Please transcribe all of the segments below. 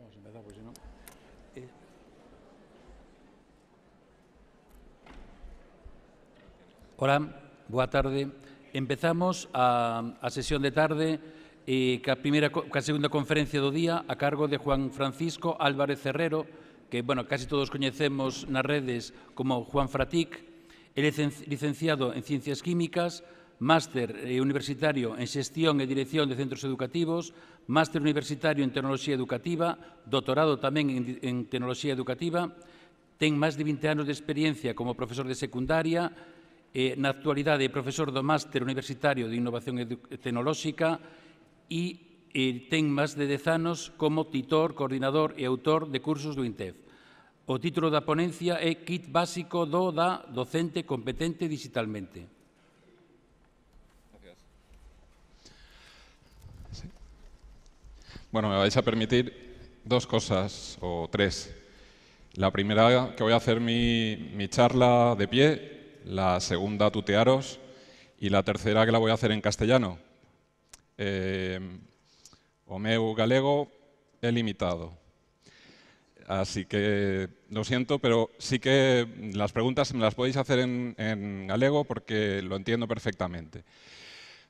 vamos a empezar, porque si no... Eh. Hola, boa tarde. Empezamos a, a sesión de tarde e ca primeira ca segunda conferencia do día a cargo de Juan Francisco Álvarez Herrero, que bueno, casi todos coñecemos nas redes como Juan Fratic, é licenciado en Ciencias Químicas, máster eh, universitario en xestión e dirección de centros educativos, máster universitario en tecnoloxía educativa, doutorado tamén en, tecnoloxía educativa, ten máis de 20 anos de experiencia como profesor de secundaria, e na actualidade é profesor do máster universitario de innovación tecnolóxica e, e ten máis de 10 anos como titor, coordinador e autor de cursos do INTEF. O título da ponencia é Kit básico do da docente competente digitalmente. Bueno, me vais a permitir dos cosas o tres. La primera, que voy a hacer mi, mi, charla de pie, la segunda, tutearos, y la tercera, que la voy a hacer en castellano. Eh, galego he limitado. Así que lo siento, pero sí que las preguntas me las podéis hacer en, galego porque lo entiendo perfectamente.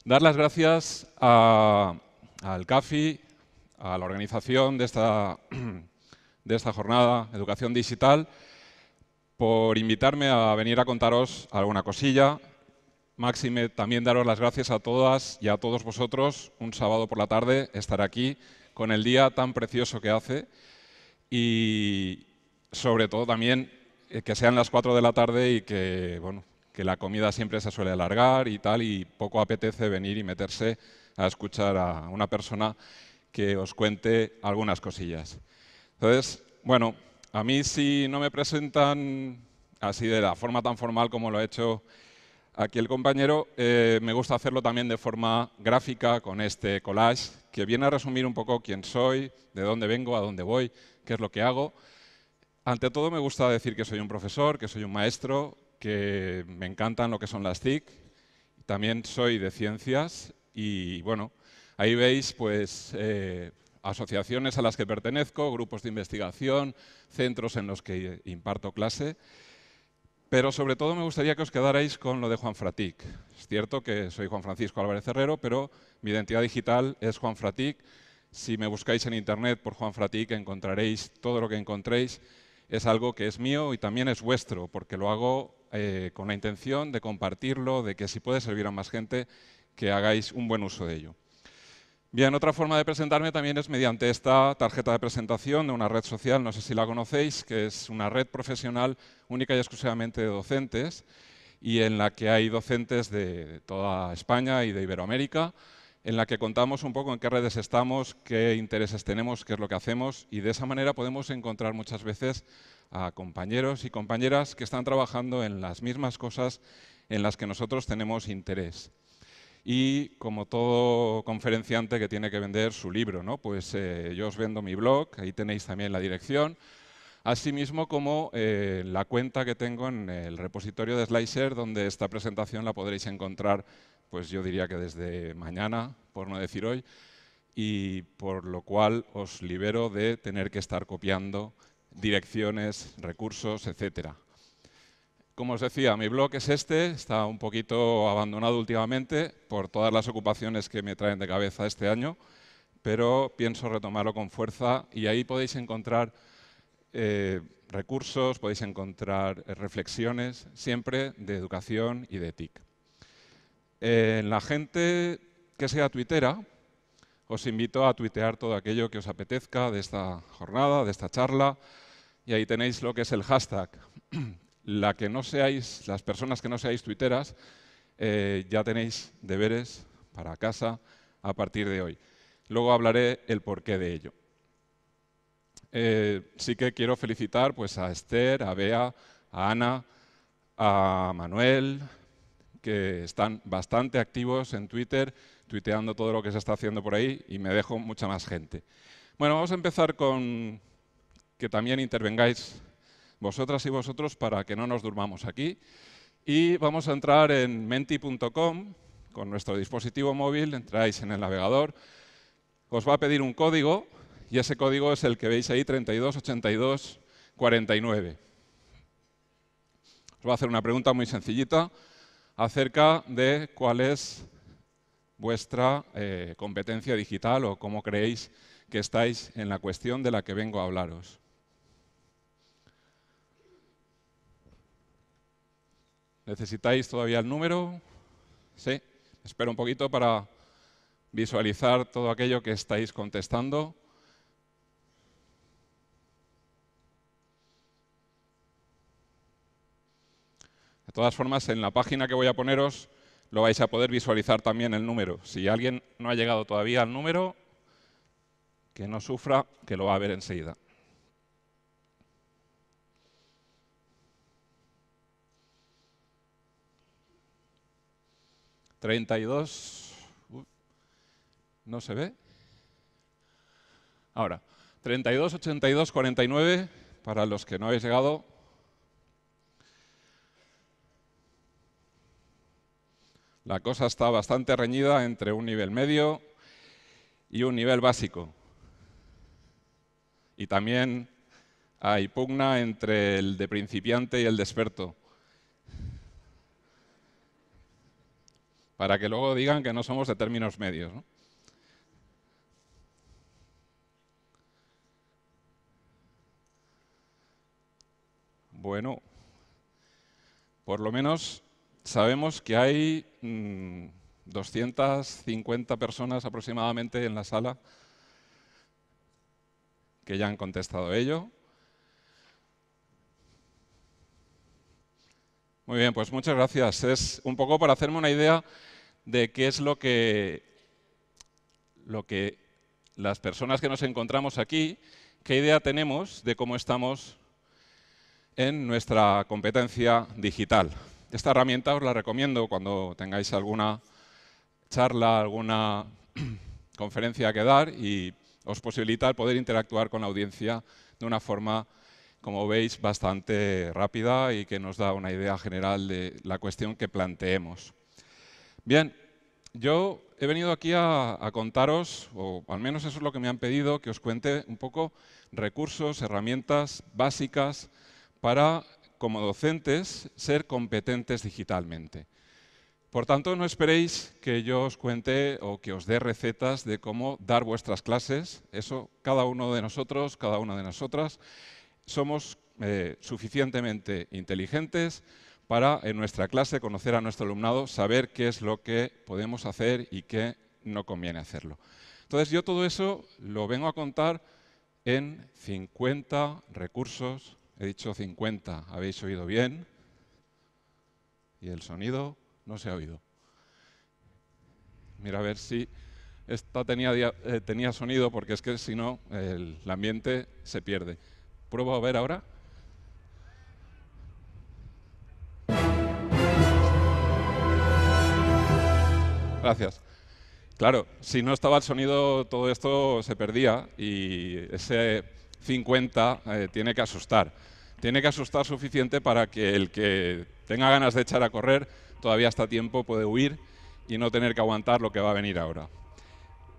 Dar las gracias al CAFI, a la organización de esta, jornada Educación Digital por invitarme a venir a contaros alguna cosilla. Máxime, también daros las gracias a todas y a todos vosotros un sábado por la tarde estar aquí con el día tan precioso que hace y sobre todo también eh, que sean las 4 de la tarde y que, bueno, que la comida siempre se suele alargar y tal, y poco apetece venir y meterse a escuchar a una persona que os cuente algunas cosillas. Entonces, bueno, a mí si no me presentan así de la forma tan formal como lo ha hecho aquí el compañero, eh, me gusta hacerlo también de forma gráfica con este collage que viene a resumir un poco quién soy, de dónde vengo, a dónde voy, qué es lo que hago. Ante todo me gusta decir que soy un profesor, que soy un maestro, que me encantan lo que son las TIC. También soy de ciencias y bueno, Ahí veis pues, eh, asociaciones a las que pertenezco, grupos de investigación, centros en los que imparto clase. Pero sobre todo me gustaría que os quedarais con lo de Juan Fratic. Es cierto que soy Juan Francisco Álvarez Herrero, pero mi identidad digital es Juan Fratic. Si me buscáis en internet por Juan Fratic encontraréis todo lo que encontréis. Es algo que es mío y también es vuestro, porque lo hago eh, con la intención de compartirlo, de que si puede servir a más gente, que hagáis un buen uso de ello. Bien, otra forma de presentarme también es mediante esta tarjeta de presentación de una red social, no sé si la conocéis, que es una red profesional única y exclusivamente de docentes y en la que hay docentes de toda España y de Iberoamérica, en la que contamos un poco en qué redes estamos, qué intereses tenemos, qué es lo que hacemos y de esa manera podemos encontrar muchas veces a compañeros y compañeras que están trabajando en las mismas cosas en las que nosotros tenemos interés y como todo conferenciante que tiene que vender su libro, ¿no? pues eh, yo os vendo mi blog, ahí tenéis también la dirección, Asimismo como eh, la cuenta que tengo en el repositorio de Slicer, donde esta presentación la podréis encontrar, pues yo diría que desde mañana, por no decir hoy, y por lo cual os libero de tener que estar copiando direcciones, recursos, etcétera. Como os decía, mi blog es este, está un poquito abandonado últimamente por todas las ocupaciones que me traen de cabeza este año, pero pienso retomarlo con fuerza y ahí podéis encontrar eh, recursos, podéis encontrar eh, reflexiones, siempre de educación y de TIC. En la gente que sea tuitera, os invito a tuitear todo aquello que os apetezca de esta jornada, de esta charla, y ahí tenéis lo que es el hashtag la que no seáis, las personas que no seáis tuiteras, eh, ya tenéis deberes para casa a partir de hoy. Luego hablaré el porqué de ello. Eh, sí que quiero felicitar pues, a Esther, a Bea, a Ana, a Manuel, que están bastante activos en Twitter, tuiteando todo lo que se está haciendo por ahí y me dejo mucha más gente. Bueno, vamos a empezar con que también intervengáis vosotras y vosotros para que no nos durmamos aquí. Y vamos a entrar en menti.com, con nuestro dispositivo móvil, entráis en el navegador, os va a pedir un código y ese código es el que veis ahí, 328249. Os va a hacer una pregunta muy sencillita acerca de cuál es vuestra eh, competencia digital o cómo creéis que estáis en la cuestión de la que vengo a hablaros. ¿Necesitáis todavía el número? Sí. Espero un poquito para visualizar todo aquello que estáis contestando. De todas formas, en la página que voy a poneros lo vais a poder visualizar también el número. Si alguien no ha llegado todavía al número, que no sufra, que lo va a ver enseguida. 32, no se ve. Ahora, 32, 82, 49, para los que no habéis llegado. La cosa está bastante reñida entre un nivel medio y un nivel básico. Y también hay pugna entre el de principiante y el de experto. para que luego digan que no somos de términos medios. ¿no? Bueno, por lo menos sabemos que hay 250 mm, personas aproximadamente en la sala que ya han contestado ello. Muy bien, pues muchas gracias. Es un poco para hacerme una idea de qué es lo que, lo que las personas que nos encontramos aquí, qué idea tenemos de cómo estamos en nuestra competencia digital. Esta herramienta os la recomiendo cuando tengáis alguna charla, alguna conferencia que dar y os posibilita el poder interactuar con la audiencia de una forma, como veis, bastante rápida y que nos da una idea general de la cuestión que planteemos. Bien, yo he venido aquí a, contaros, o al menos eso es lo que me han pedido, que os cuente un poco recursos, herramientas básicas para, como docentes, ser competentes digitalmente. Por tanto, no esperéis que yo os cuente o que os dé recetas de cómo dar vuestras clases. Eso cada uno de nosotros, cada una de nosotras, somos eh, suficientemente inteligentes para en nuestra clase conocer a nuestro alumnado, saber qué es lo que podemos hacer y qué no conviene hacerlo. Entonces yo todo eso lo vengo a contar en 50 recursos, he dicho 50, habéis oído bien, y el sonido no se ha oído. Mira a ver si esta tenía, eh, tenía sonido, porque es que si no el ambiente se pierde. Pruebo a ver ahora. Gracias. Claro, si no estaba el sonido, todo esto se perdía y ese 50 eh, tiene que asustar. Tiene que asustar suficiente para que el que tenga ganas de echar a correr todavía hasta tiempo, puede huir y no tener que aguantar lo que va a venir ahora.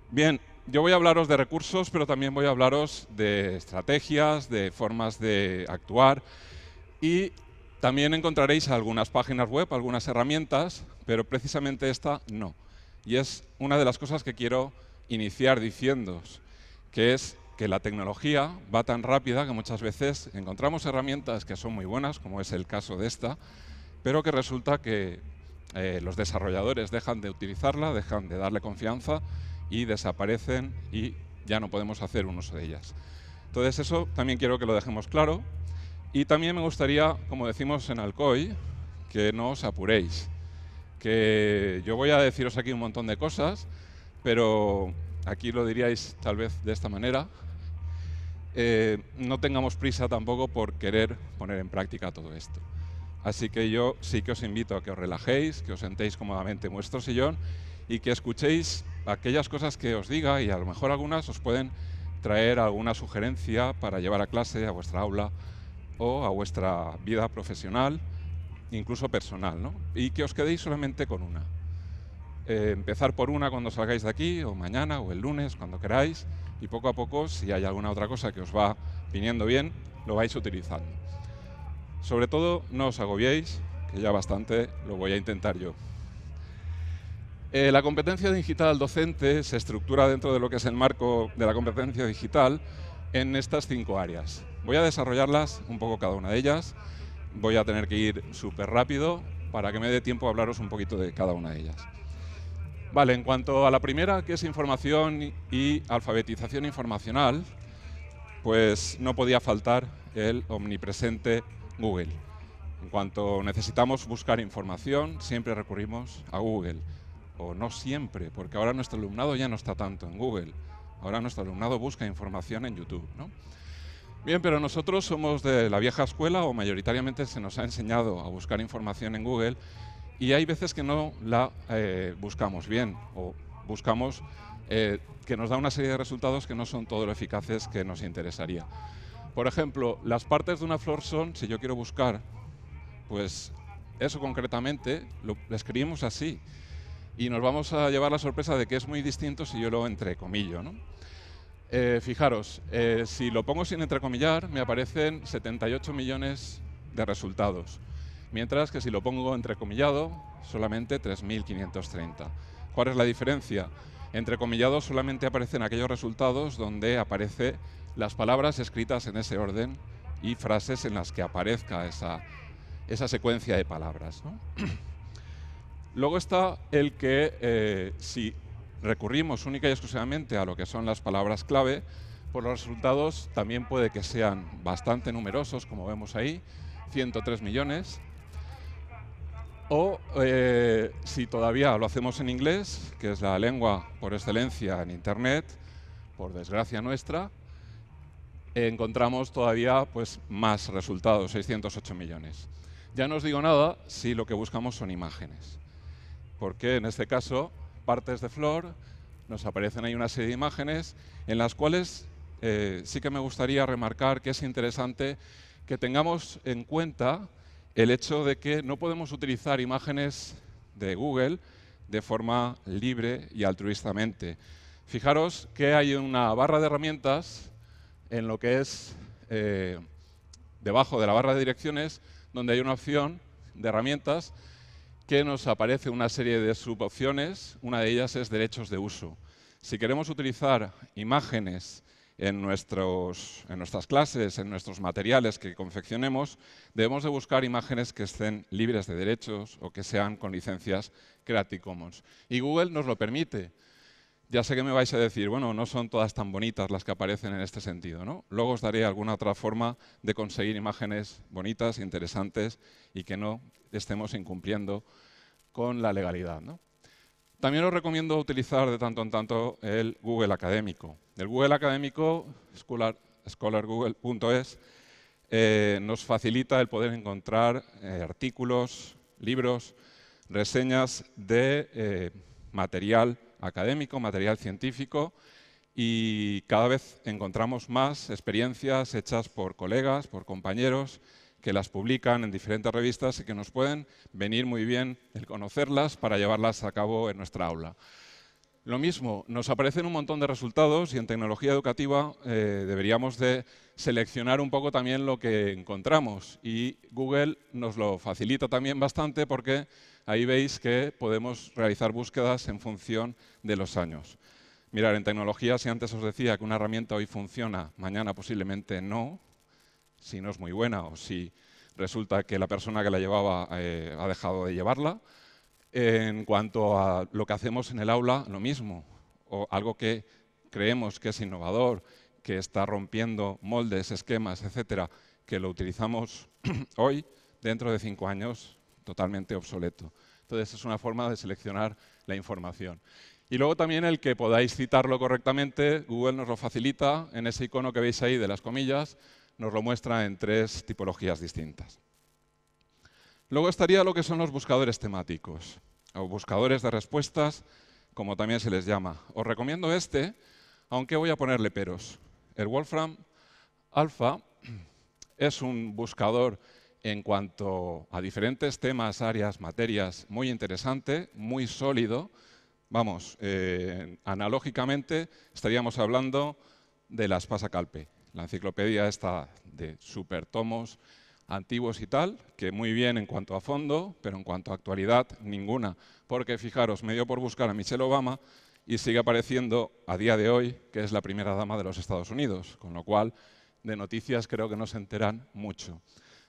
Bien, yo voy a hablaros de recursos, pero también voy a hablaros de estrategias, de formas de actuar y también encontraréis algunas páginas web, algunas herramientas, pero precisamente esta no. Y es una de las cosas que quiero iniciar diciendo, que es que la tecnología va tan rápida que muchas veces encontramos herramientas que son muy buenas, como es el caso de esta, pero que resulta que eh, los desarrolladores dejan de utilizarla, dejan de darle confianza y desaparecen y ya no podemos hacer un uso de ellas. Entonces eso también quiero que lo dejemos claro y también me gustaría, como decimos en Alcoy, que no os apuréis que yo voy a deciros aquí un montón de cosas, pero aquí lo diríais tal vez de esta manera. Eh, no tengamos prisa tampoco por querer poner en práctica todo esto. Así que yo sí que os invito a que os relajéis, que os sentéis cómodamente en vuestro sillón y que escuchéis aquellas cosas que os diga y a lo mejor algunas os pueden traer alguna sugerencia para llevar a clase, a vuestra aula o a vuestra vida profesional incluso personal, ¿no? y que os quedéis solamente con una. Eh, empezar por una cuando salgáis de aquí, o mañana, o el lunes, cuando queráis, y poco a poco, si hay alguna otra cosa que os va viniendo bien, lo vais utilizando. Sobre todo, no os agobiéis, que ya bastante lo voy a intentar yo. Eh, la competencia digital docente se estructura dentro de lo que es el marco de la competencia digital en estas cinco áreas. Voy a desarrollarlas un poco cada una de ellas voy a tener que ir súper rápido para que me dé tiempo a hablaros un poquito de cada una de ellas. Vale, en cuanto a la primera, que es información y alfabetización informacional, pues no podía faltar el omnipresente Google. En cuanto necesitamos buscar información, siempre recurrimos a Google. O no siempre, porque ahora nuestro alumnado ya no está tanto en Google. Ahora nuestro alumnado busca información en YouTube. ¿no? Bien, pero nosotros somos de la vieja escuela o mayoritariamente se nos ha enseñado a buscar información en Google y hay veces que no la eh, buscamos bien o buscamos eh, que nos da una serie de resultados que no son todo lo eficaces que nos interesaría. Por ejemplo, las partes de una flor son, si yo quiero buscar, pues eso concretamente lo escribimos así y nos vamos a llevar la sorpresa de que es muy distinto si yo lo entrecomillo, ¿no? Eh, fijaros, eh, si lo pongo sin entrecomillar, me aparecen 78 millones de resultados, mientras que si lo pongo entrecomillado, solamente 3.530. ¿Cuál es la diferencia? Entrecomillado solamente aparecen aquellos resultados donde aparecen las palabras escritas en ese orden y frases en las que aparezca esa, secuencia de palabras. Luego está el que eh, si recurrimos única y exclusivamente a lo que son las palabras clave, pues los resultados también puede que sean bastante numerosos, como vemos ahí, 103 millones. O eh, si todavía lo hacemos en inglés, que es la lengua por excelencia en Internet, por desgracia nuestra, encontramos todavía pues, más resultados, 608 millones. Ya no os digo nada si lo que buscamos son imágenes, porque en este caso partes de flor, nos aparecen ahí una serie de imágenes en las cuales eh, sí que me gustaría remarcar que es interesante que tengamos en cuenta el hecho de que no podemos utilizar imágenes de Google de forma libre y altruistamente. Fijaros que hay una barra de herramientas en lo que es eh, debajo de la barra de direcciones donde hay una opción de herramientas que nos aparece una serie de subopciones. Una de ellas es derechos de uso. Si queremos utilizar imágenes en, nuestros, en nuestras clases, en nuestros materiales que confeccionemos, debemos de buscar imágenes que estén libres de derechos o que sean con licencias Creative Commons. Y Google nos lo permite. Ya sé que me vais a decir, bueno, no son todas tan bonitas las que aparecen en este sentido, ¿no? Luego os daré alguna otra forma de conseguir imágenes bonitas, interesantes y que no estemos incumpliendo con la legalidad. ¿no? También os recomiendo utilizar de tanto en tanto el Google Académico. El Google Académico, scholargoogle.es, eh, nos facilita el poder encontrar eh, artículos, libros, reseñas de eh, material académico, material científico y cada vez encontramos más experiencias hechas por colegas, por compañeros que las publican en diferentes revistas y que nos pueden venir muy bien el conocerlas para llevarlas a cabo en nuestra aula. Lo mismo, nos aparecen un montón de resultados y en tecnología educativa eh, deberíamos de seleccionar un poco también lo que encontramos y Google nos lo facilita también bastante porque ahí veis que podemos realizar búsquedas en función de los años. Mirar, en tecnología, si antes os decía que una herramienta hoy funciona, mañana posiblemente no, si no es muy buena o si resulta que la persona que la llevaba eh, ha dejado de llevarla. En cuanto a lo que hacemos en el aula, lo mismo, o algo que creemos que es innovador, que está rompiendo moldes, esquemas, etcétera, que lo utilizamos hoy, dentro de cinco años, totalmente obsoleto. Entonces es una forma de seleccionar la información. Y luego también el que podáis citarlo correctamente, Google nos lo facilita en ese icono que veis ahí de las comillas, nos lo muestra en tres tipologías distintas. Luego estaría lo que son los buscadores temáticos, o buscadores de respuestas, como también se les llama. Os recomiendo este, aunque voy a ponerle peros. El Wolfram Alpha es un buscador en cuanto a diferentes temas, áreas, materias, muy interesante, muy sólido. Vamos, eh, analógicamente estaríamos hablando de las espasa calpe. La enciclopedia está de super tomos antiguos y tal, que muy bien en cuanto a fondo, pero en cuanto a actualidad, ninguna. Porque fijaros, me dio por buscar a Michelle Obama y sigue apareciendo a día de hoy que es la primera dama de los Estados Unidos, con lo cual de noticias creo que no se enteran mucho.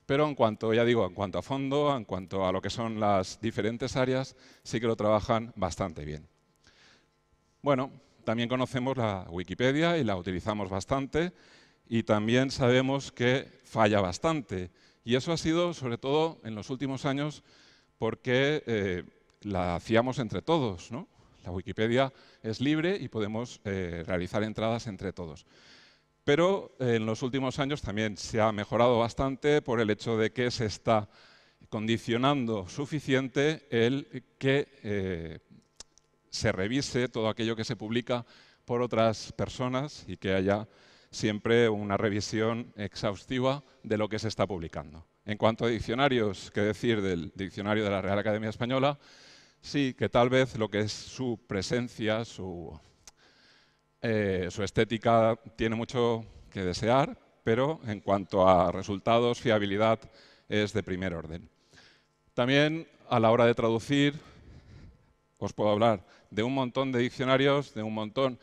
Pero en cuanto, ya digo, en cuanto a fondo, en cuanto a lo que son las diferentes áreas, sí que lo trabajan bastante bien. Bueno, también conocemos la Wikipedia y la utilizamos bastante y también sabemos que falla bastante. Y eso ha sido, sobre todo en los últimos años, porque eh, la hacíamos entre todos. La Wikipedia es libre y podemos eh, realizar entradas entre todos. Pero eh, en los últimos años también se ha mejorado bastante por el hecho de que se está condicionando suficiente el que se revise todo aquello que se publica por otras personas y que haya siempre una revisión exhaustiva de lo que se está publicando. En cuanto a diccionarios, qué decir del diccionario de la Real Academia Española, sí que tal vez lo que es su presencia, su, eh, su estética, tiene mucho que desear, pero en cuanto a resultados, fiabilidad, es de primer orden. También a la hora de traducir, os puedo hablar de un montón de diccionarios, de un montón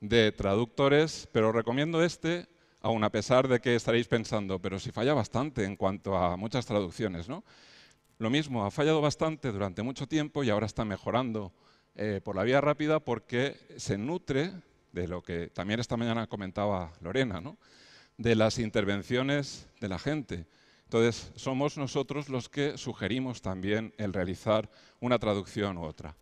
de traductores, pero recomiendo este, aun a pesar de que estaréis pensando, pero si falla bastante en cuanto a muchas traducciones, ¿no? Lo mismo, ha fallado bastante durante mucho tiempo y ahora está mejorando eh, por la vía rápida porque se nutre de lo que también esta mañana comentaba Lorena, de las intervenciones de la gente. Entonces, somos nosotros los que sugerimos también el realizar una traducción u otra.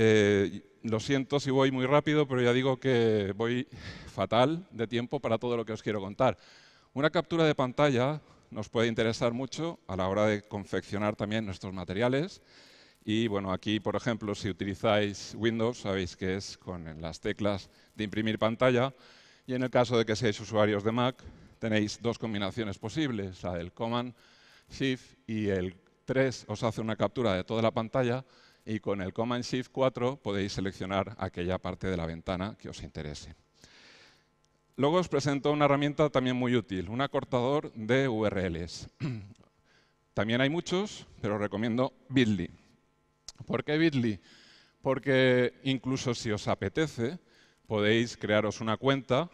Eh, lo siento si voy muy rápido, pero ya digo que voy fatal de tiempo para todo lo que os quiero contar. Una captura de pantalla nos puede interesar mucho a la hora de confeccionar también nuestros materiales. Y bueno, aquí, por ejemplo, si utilizáis Windows, sabéis que es con las teclas de imprimir pantalla. Y en el caso de que seáis usuarios de Mac, tenéis dos combinaciones posibles, la del Command Shift y el 3 os hace una captura de toda la pantalla y con el Command Shift 4 podéis seleccionar aquella parte de la ventana que os interese. Luego os presento una herramienta también muy útil, un acortador de URLs. También hay muchos, pero recomiendo Bitly. ¿Por qué Bitly? Porque incluso si os apetece, podéis crearos una cuenta,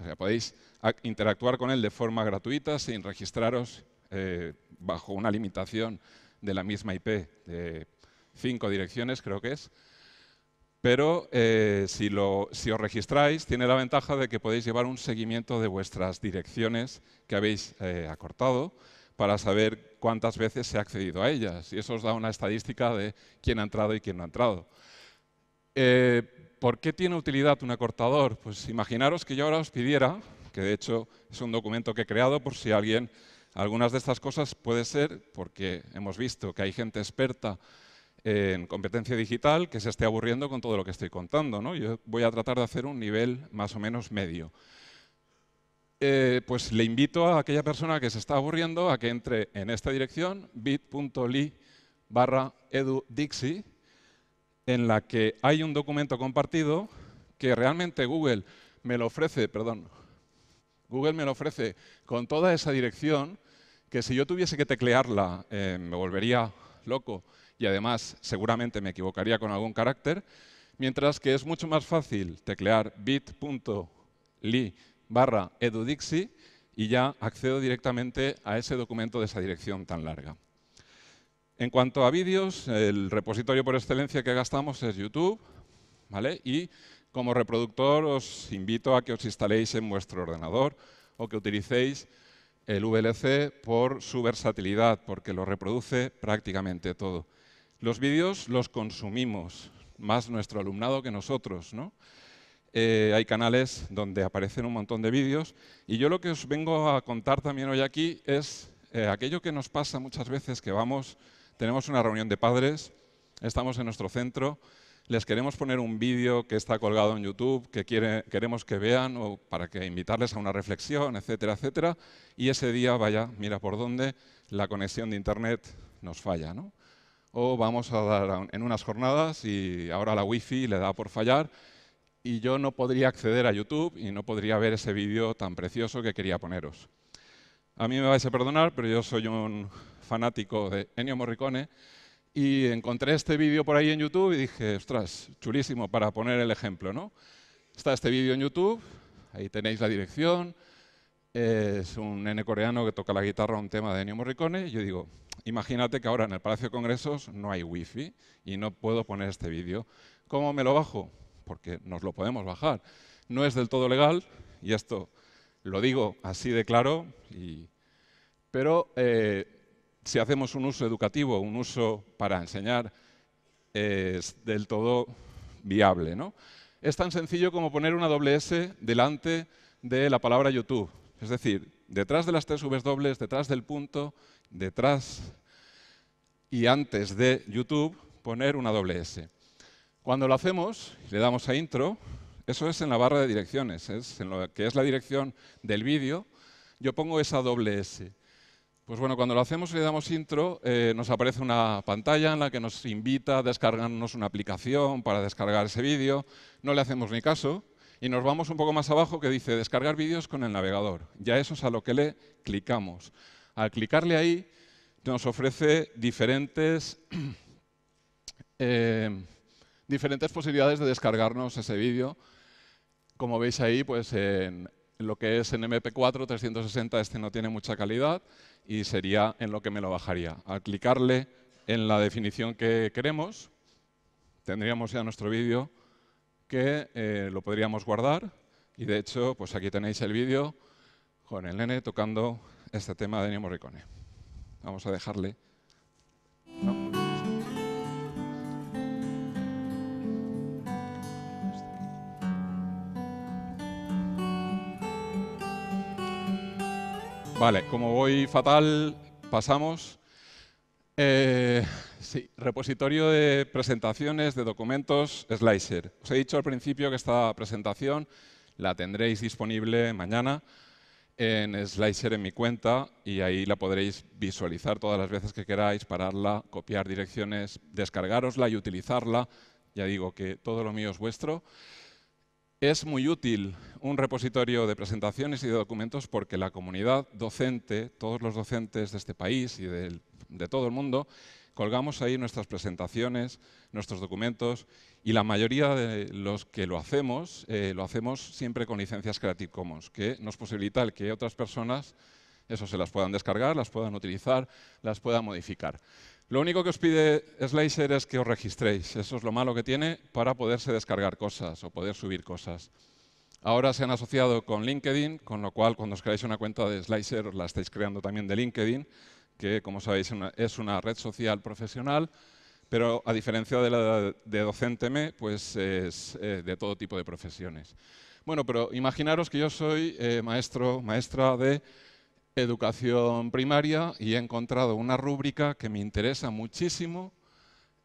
o sea, podéis interactuar con él de forma gratuita sin registraros eh, bajo una limitación de la misma IP de cinco direcciones creo que es, pero eh, si, lo, si os registráis tiene la ventaja de que podéis llevar un seguimiento de vuestras direcciones que habéis eh, acortado para saber cuántas veces se ha accedido a ellas y eso os da una estadística de quién ha entrado y quién no ha entrado. Eh, ¿Por qué tiene utilidad un acortador? Pues imaginaros que yo ahora os pidiera, que de hecho es un documento que he creado por si alguien, algunas de estas cosas puede ser porque hemos visto que hay gente experta en competencia digital que se esté aburriendo con todo lo que estoy contando. ¿no? Yo voy a tratar de hacer un nivel más o menos medio. Eh, pues le invito a aquella persona que se está aburriendo a que entre en esta dirección, bit.ly barra edudixi, en la que hay un documento compartido que realmente Google me lo ofrece, perdón, Google me lo ofrece con toda esa dirección que si yo tuviese que teclearla eh, me volvería loco y además seguramente me equivocaría con algún carácter, mientras que es mucho más fácil teclear bit.ly barra edudixi y ya accedo directamente a ese documento de esa dirección tan larga. En cuanto a vídeos, el repositorio por excelencia que gastamos es YouTube, Y como reproductor os invito a que os instaléis en vuestro ordenador o que utilicéis el VLC por su versatilidad, porque lo reproduce prácticamente todo. Los vídeos los consumimos, más nuestro alumnado que nosotros, ¿no? Eh, hay canales donde aparecen un montón de vídeos y yo lo que os vengo a contar también hoy aquí es eh, aquello que nos pasa muchas veces que vamos, tenemos una reunión de padres, estamos en nuestro centro, les queremos poner un vídeo que está colgado en YouTube, que queremos que vean o para que invitarles a una reflexión, etcétera, etcétera, y ese día, vaya, mira por dónde, la conexión de Internet nos falla, ¿no? o vamos a dar en unas jornadas y ahora la wifi le da por fallar y yo no podría acceder a YouTube y no podría ver ese vídeo tan precioso que quería poneros. A mí me vais a perdonar, pero yo soy un fanático de Ennio Morricone y encontré este vídeo por ahí en YouTube y dije, ostras, chulísimo para poner el ejemplo, ¿no? Está este vídeo en YouTube, ahí tenéis la dirección, es un nene coreano que toca la guitarra un tema de Ennio Morricone, y yo digo, imagínate que ahora en el Palacio de Congresos no hay wifi y no puedo poner este vídeo. ¿Cómo me lo bajo? Porque nos lo podemos bajar. No es del todo legal, y esto lo digo así de claro, pero eh, si hacemos un uso educativo, un uso para enseñar, es del todo viable. ¿no? Es tan sencillo como poner una doble S delante de la palabra YouTube es decir, detrás de las tres Vs dobles, detrás del punto, detrás y antes de YouTube, poner una doble S. Cuando lo hacemos, le damos a intro, eso es en la barra de direcciones, es en lo que es la dirección del vídeo, yo pongo esa doble S. Pues bueno, cuando lo hacemos y le damos intro, eh, nos aparece una pantalla en la que nos invita a descargarnos una aplicación para descargar ese vídeo. No le hacemos ni caso, y nos vamos un poco más abajo que dice descargar vídeos con el navegador. Ya eso es a lo que le clicamos. Al clicarle ahí nos ofrece diferentes, eh, diferentes posibilidades de descargarnos ese vídeo. Como veis ahí, pues en lo que es en MP4 360 este no tiene mucha calidad y sería en lo que me lo bajaría. Al clicarle en la definición que queremos, tendríamos ya nuestro vídeo que eh, lo podríamos guardar y de hecho, pues aquí tenéis el vídeo con el nene tocando este tema de Ennio Morricone. Vamos a dejarle. Vale, como voy fatal, pasamos. Eh, sí, repositorio de presentaciones, de documentos, Slicer. Os he dicho al principio que esta presentación la tendréis disponible mañana en Slicer en mi cuenta y ahí la podréis visualizar todas las veces que queráis, pararla, copiar direcciones, descargarosla y utilizarla. Ya digo que todo lo mío es vuestro. Es muy útil un repositorio de presentaciones y de documentos porque la comunidad docente, todos los docentes de este país y del de todo el mundo, colgamos ahí nuestras presentaciones, nuestros documentos y la mayoría de los que lo hacemos, eh, lo hacemos siempre con licencias Creative Commons, que nos posibilita el que otras personas eso se las puedan descargar, las puedan utilizar, las puedan modificar. Lo único que os pide Slicer es que os registréis, eso es lo malo que tiene para poderse descargar cosas o poder subir cosas. Ahora se han asociado con LinkedIn, con lo cual cuando os creáis una cuenta de Slicer os la estáis creando también de LinkedIn, que como sabéis es una red social profesional, pero a diferencia de la de DocenteMe, pues es eh, de todo tipo de profesiones. Bueno, pero imaginaros que yo soy eh, maestro, maestra de educación primaria y he encontrado una rúbrica que me interesa muchísimo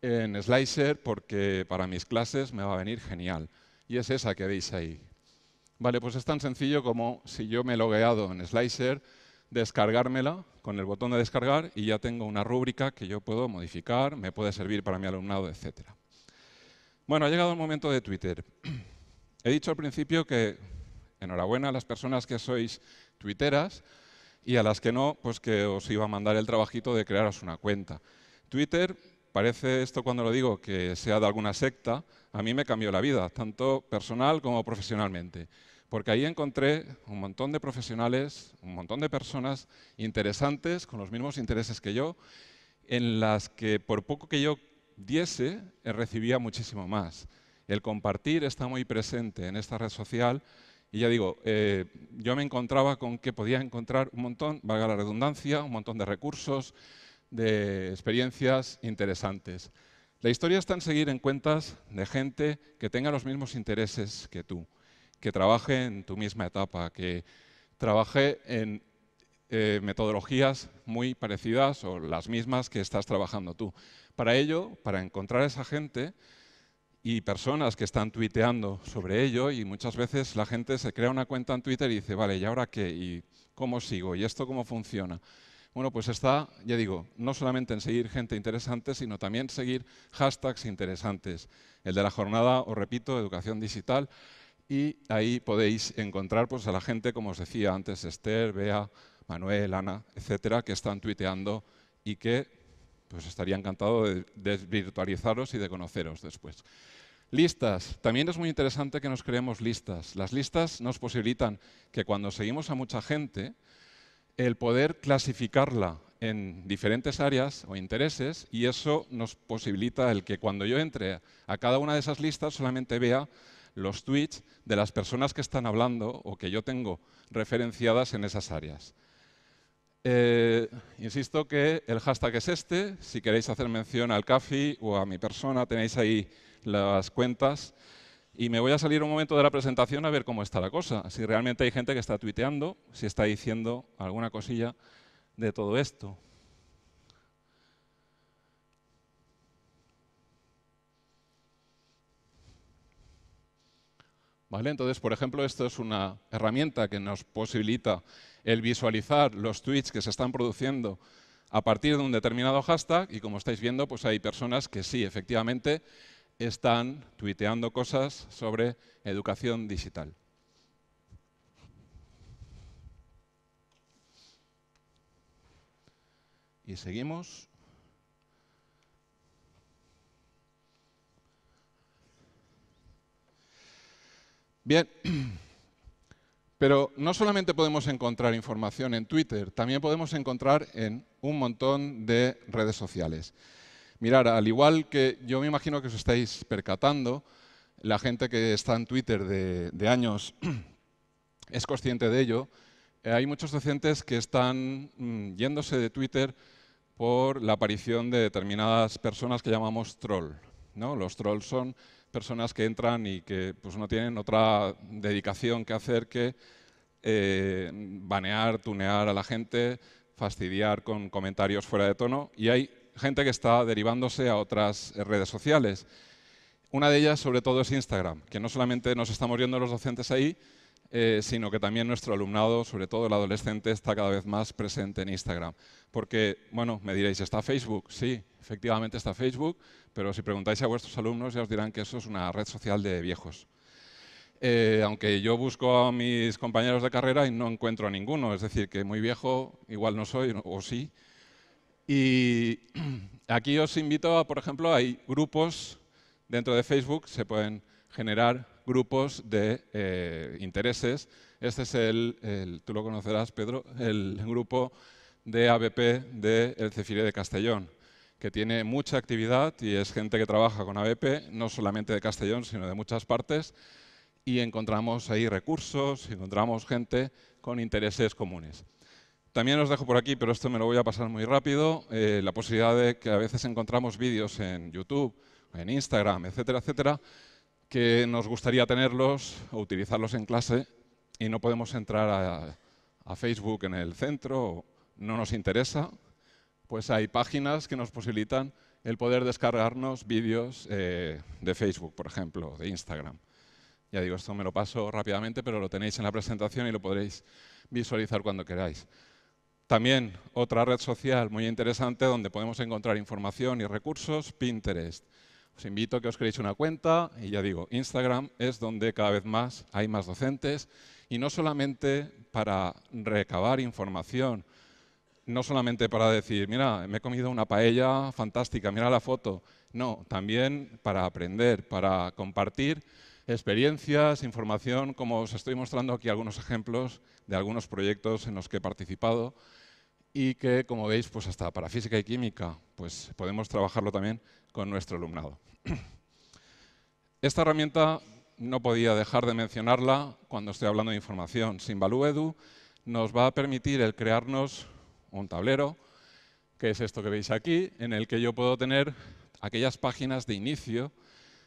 en Slicer porque para mis clases me va a venir genial. Y es esa que veis ahí. Vale, pues es tan sencillo como si yo me he logueado en Slicer, descargármela con el botón de descargar y ya tengo una rúbrica que yo puedo modificar, me puede servir para mi alumnado, etc. Bueno, ha llegado el momento de Twitter. He dicho al principio que enhorabuena a las personas que sois twitteras y a las que no, pues que os iba a mandar el trabajito de crearos una cuenta. Twitter, parece esto cuando lo digo, que sea de alguna secta, a mí me cambió la vida, tanto personal como profesionalmente porque ahí encontré un montón de profesionales, un montón de personas interesantes, con los mismos intereses que yo, en las que por poco que yo diese, eh, recibía muchísimo más. El compartir está muy presente en esta red social y ya digo, eh, yo me encontraba con que podía encontrar un montón, valga la redundancia, un montón de recursos, de experiencias interesantes. La historia está en seguir en cuentas de gente que tenga los mismos intereses que tú que trabaje en tu misma etapa, que trabaje en eh, metodologías muy parecidas o las mismas que estás trabajando tú. Para ello, para encontrar esa gente y personas que están tuiteando sobre ello, y muchas veces la gente se crea una cuenta en Twitter y dice, vale, ¿y ahora qué? ¿Y cómo sigo? ¿Y esto cómo funciona? Bueno, pues está, ya digo, no solamente en seguir gente interesante, sino también seguir hashtags interesantes. El de la jornada, os repito, educación digital, y ahí podéis encontrar pues, a la gente, como os decía antes, Esther, Bea, Manuel, Ana, etcétera, que están tuiteando y que pues, estaría encantado de virtualizaros y de conoceros después. Listas. También es muy interesante que nos creemos listas. Las listas nos posibilitan que cuando seguimos a mucha gente, el poder clasificarla en diferentes áreas o intereses y eso nos posibilita el que cuando yo entre a cada una de esas listas solamente vea los tweets de las personas que están hablando o que yo tengo referenciadas en esas áreas. Eh, insisto que el hashtag es este. Si queréis hacer mención al CAFI o a mi persona, tenéis ahí las cuentas. Y me voy a salir un momento de la presentación a ver cómo está la cosa. Si realmente hay gente que está tuiteando, si está diciendo alguna cosilla de todo esto. Entonces, por ejemplo, esto es una herramienta que nos posibilita el visualizar los tweets que se están produciendo a partir de un determinado hashtag y como estáis viendo, pues hay personas que sí, efectivamente, están tuiteando cosas sobre educación digital. Y seguimos. Bien, pero no solamente podemos encontrar información en Twitter, también podemos encontrar en un montón de redes sociales. Mirar, al igual que yo me imagino que os estáis percatando, la gente que está en Twitter de, años es consciente de ello, eh, hay muchos docentes que están mm, yéndose de Twitter por la aparición de determinadas personas que llamamos troll. ¿no? Los trolls son personas que entran y que pues, no tienen otra dedicación que hacer que eh, banear, tunear a la gente, fastidiar con comentarios fuera de tono. Y hay gente que está derivándose a otras eh, redes sociales. Una de ellas, sobre todo, es Instagram, que no solamente nos estamos viendo los docentes ahí, eh, sino que también nuestro alumnado, sobre todo el adolescente, está cada vez más presente en Instagram. Porque, bueno, me diréis, ¿está Facebook? Sí, efectivamente está Facebook, pero si preguntáis a vuestros alumnos ya os dirán que eso es una red social de viejos. Eh, aunque yo busco a mis compañeros de carrera y no encuentro a ninguno, es decir, que muy viejo igual no soy, o sí. Y aquí os invito a, por ejemplo, hay grupos dentro de Facebook, se pueden generar grupos de eh, intereses. Este es el, el, tú lo conocerás, Pedro, el grupo de ABP de El Cefiré de Castellón, que tiene mucha actividad y es gente que trabaja con ABP, no solamente de Castellón, sino de muchas partes, y encontramos ahí recursos, encontramos gente con intereses comunes. También os dejo por aquí, pero esto me lo voy a pasar muy rápido, eh, la posibilidad de que a veces encontramos vídeos en YouTube, en Instagram, etcétera, etcétera, que nos gustaría tenerlos o utilizarlos en clase y no podemos entrar a Facebook en el centro no nos interesa, pues hay páginas que nos posibilitan el poder descargarnos vídeos eh, de Facebook, por ejemplo, de Instagram. Ya digo, esto me lo paso rápidamente, pero lo tenéis en la presentación y lo podréis visualizar cuando queráis. También otra red social muy interesante donde podemos encontrar información y recursos, Pinterest. Os invito a que os creéis una cuenta y ya digo, Instagram es donde cada vez más hay más docentes y no solamente para recabar información no solamente para decir, mira, me he comido una paella fantástica, mira la foto. No, también para aprender, para compartir experiencias, información, como os estoy mostrando aquí algunos ejemplos de algunos proyectos en los que he participado y que, como veis, pues hasta para física y química, pues podemos trabajarlo también con nuestro alumnado. Esta herramienta no podía dejar de mencionarla cuando estoy hablando de información. Sin Edu nos va a permitir el crearnos un tablero, que es esto que veis aquí, en el que yo puedo tener aquellas páginas de inicio,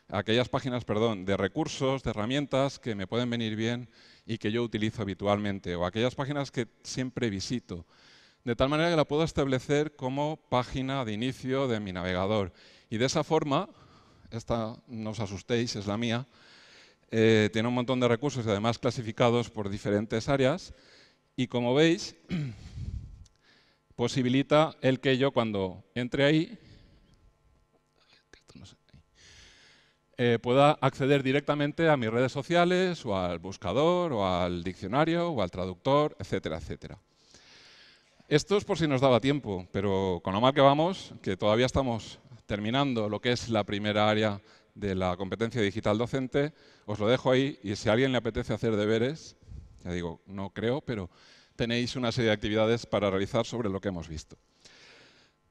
aquellas páginas, perdón, de recursos, de herramientas que me pueden venir bien y que yo utilizo habitualmente, o aquellas páginas que siempre visito. De tal manera que la puedo establecer como página de inicio de mi navegador. Y de esa forma, esta, no os asustéis, es la mía, eh, tiene un montón de recursos y además clasificados por diferentes áreas. Y como veis, posibilita el que yo cuando entre ahí eh, pueda acceder directamente a mis redes sociales o al buscador o al diccionario o al traductor, etcétera, etcétera. Esto es por si nos daba tiempo, pero con lo mal que vamos, que todavía estamos terminando lo que es la primera área de la competencia digital docente, os lo dejo ahí y si a alguien le apetece hacer deberes, ya digo, no creo, pero tenéis una serie de actividades para realizar sobre lo que hemos visto.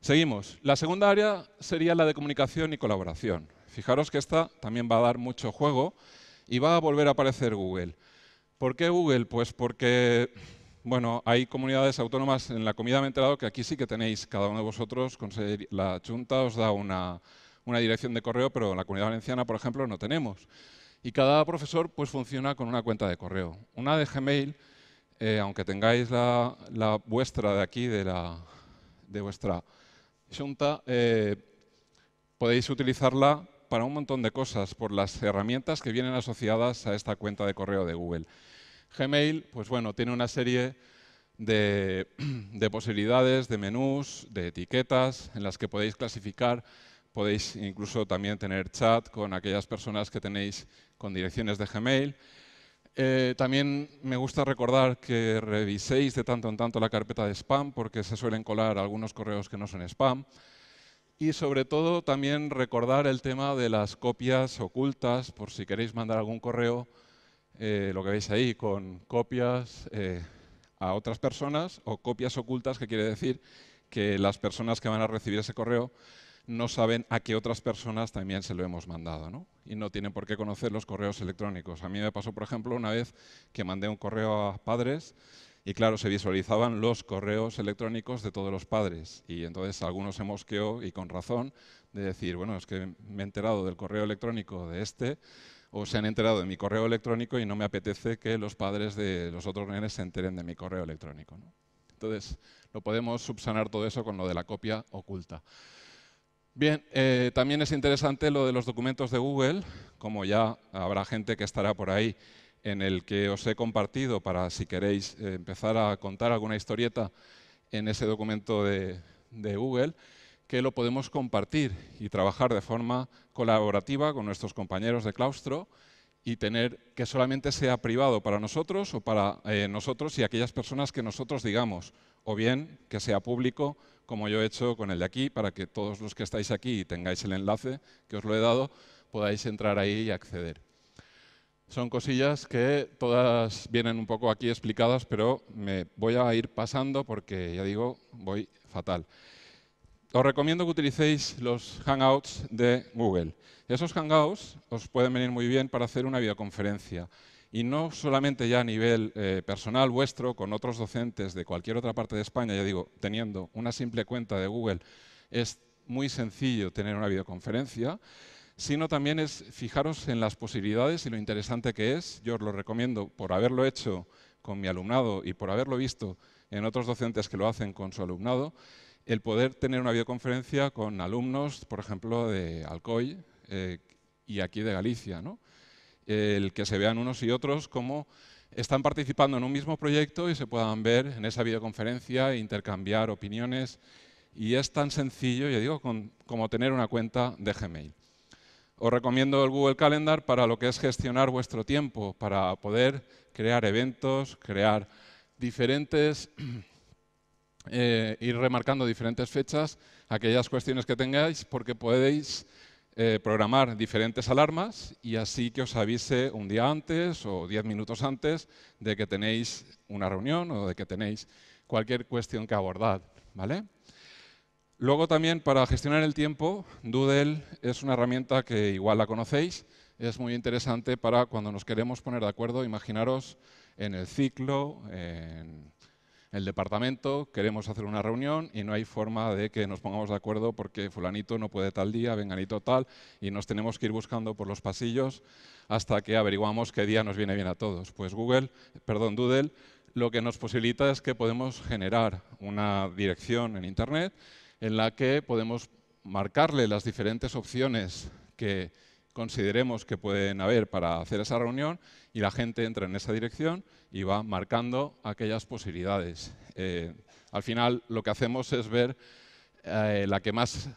Seguimos. La segunda área sería la de comunicación y colaboración. Fijaros que esta también va a dar mucho juego y va a volver a aparecer Google. ¿Por qué Google? Pues porque bueno, hay comunidades autónomas en la comida me he enterado que aquí sí que tenéis cada uno de vosotros, la Junta os da una, dirección de correo, pero en la comunidad valenciana, por ejemplo, no tenemos. Y cada profesor pues funciona con una cuenta de correo. Una de Gmail eh, aunque tengáis la, vuestra de aquí, de, vuestra Junta, eh, podéis utilizarla para un montón de cosas por las herramientas que vienen asociadas a esta cuenta de correo de Google. Gmail, pues bueno, tiene una serie de posibilidades, de menús, de etiquetas en las que podéis clasificar podéis incluso también tener chat con aquellas personas que tenéis con direcciones de Gmail. Eh, también me gusta recordar que reviséis de tanto en tanto la carpeta de spam porque se suelen colar algunos correos que no son spam. Y sobre todo también recordar el tema de las copias ocultas por si queréis mandar algún correo, eh, lo que veis ahí, con copias eh, a otras personas o copias ocultas, que quiere decir que las personas que van a recibir ese correo no saben a qué otras personas también se lo hemos mandado, Y no tienen por qué conocer los correos electrónicos. A mí me pasó, por ejemplo, una vez que mandé un correo a padres y claro, se visualizaban los correos electrónicos de todos los padres. Y entonces algunos hemos mosqueó, y con razón, de decir, bueno, es que me he enterado del correo electrónico de este, o se han enterado de mi correo electrónico y no me apetece que los padres de los otros nenes se enteren de mi correo electrónico. Entonces, lo podemos subsanar todo eso con lo de la copia oculta. Bien, eh, también es interesante lo de los documentos de Google, como ya habrá gente que estará por ahí en el que os he compartido para si queréis eh, empezar a contar alguna historieta en ese documento de, Google, que lo podemos compartir y trabajar de forma colaborativa con nuestros compañeros de claustro y tener que solamente sea privado para nosotros o para eh, nosotros y aquellas personas que nosotros digamos, o bien que sea público como yo he hecho con el de aquí, para que todos los que estáis aquí y tengáis el enlace que os lo he dado, podáis entrar ahí y acceder. Son cosillas que todas vienen un poco aquí explicadas, pero me voy a ir pasando porque, ya digo, voy fatal. Os recomiendo que utilicéis los Hangouts de Google. Esos Hangouts os pueden venir muy bien para hacer una videoconferencia y no solamente ya a nivel eh, personal vuestro, con otros docentes de cualquier otra parte de España, ya digo, teniendo una simple cuenta de Google, es muy sencillo tener una videoconferencia, sino también es fijaros en las posibilidades y lo interesante que es. Yo os lo recomiendo por haberlo hecho con mi alumnado y por haberlo visto en otros docentes que lo hacen con su alumnado, el poder tener una videoconferencia con alumnos, por ejemplo, de Alcoy eh, y aquí de Galicia, ¿no? el que se vean unos y otros como están participando en un mismo proyecto y se puedan ver en esa videoconferencia, intercambiar opiniones. Y es tan sencillo, ya digo, como tener una cuenta de Gmail. Os recomiendo el Google Calendar para lo que es gestionar vuestro tiempo, para poder crear eventos, crear diferentes, eh, ir remarcando diferentes fechas, aquellas cuestiones que tengáis, porque podéis eh, programar diferentes alarmas y así que os avise un día antes o diez minutos antes de que tenéis una reunión o de que tenéis cualquier cuestión que abordar. ¿vale? Luego también para gestionar el tiempo, Doodle es una herramienta que igual la conocéis, es muy interesante para cuando nos queremos poner de acuerdo, imaginaros en el ciclo, en el departamento, queremos hacer una reunión y no hay forma de que nos pongamos de acuerdo porque fulanito no puede tal día, venganito tal, y nos tenemos que ir buscando por los pasillos hasta que averiguamos qué día nos viene bien a todos. Pues Google, perdón, Doodle, lo que nos posibilita es que podemos generar una dirección en Internet en la que podemos marcarle las diferentes opciones que consideremos que pueden haber para hacer esa reunión y la gente entra en esa dirección y va marcando aquellas posibilidades. Eh, al final lo que hacemos es ver eh, la que más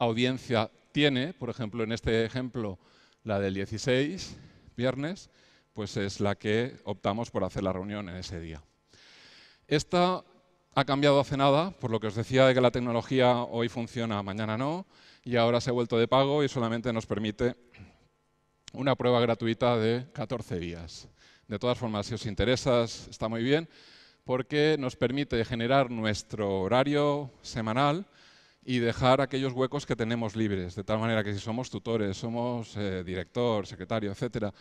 audiencia tiene, por ejemplo, en este ejemplo, la del 16, viernes, pues es la que optamos por hacer la reunión en ese día. Esta ha cambiado hace nada, por lo que os decía de que la tecnología hoy funciona, mañana no y ahora se ha vuelto de pago y solamente nos permite una prueba gratuita de 14 días. De todas formas, si os interesas, está muy bien, porque nos permite generar nuestro horario semanal y dejar aquellos huecos que tenemos libres, de tal manera que si somos tutores, somos eh, director, secretario, etcétera,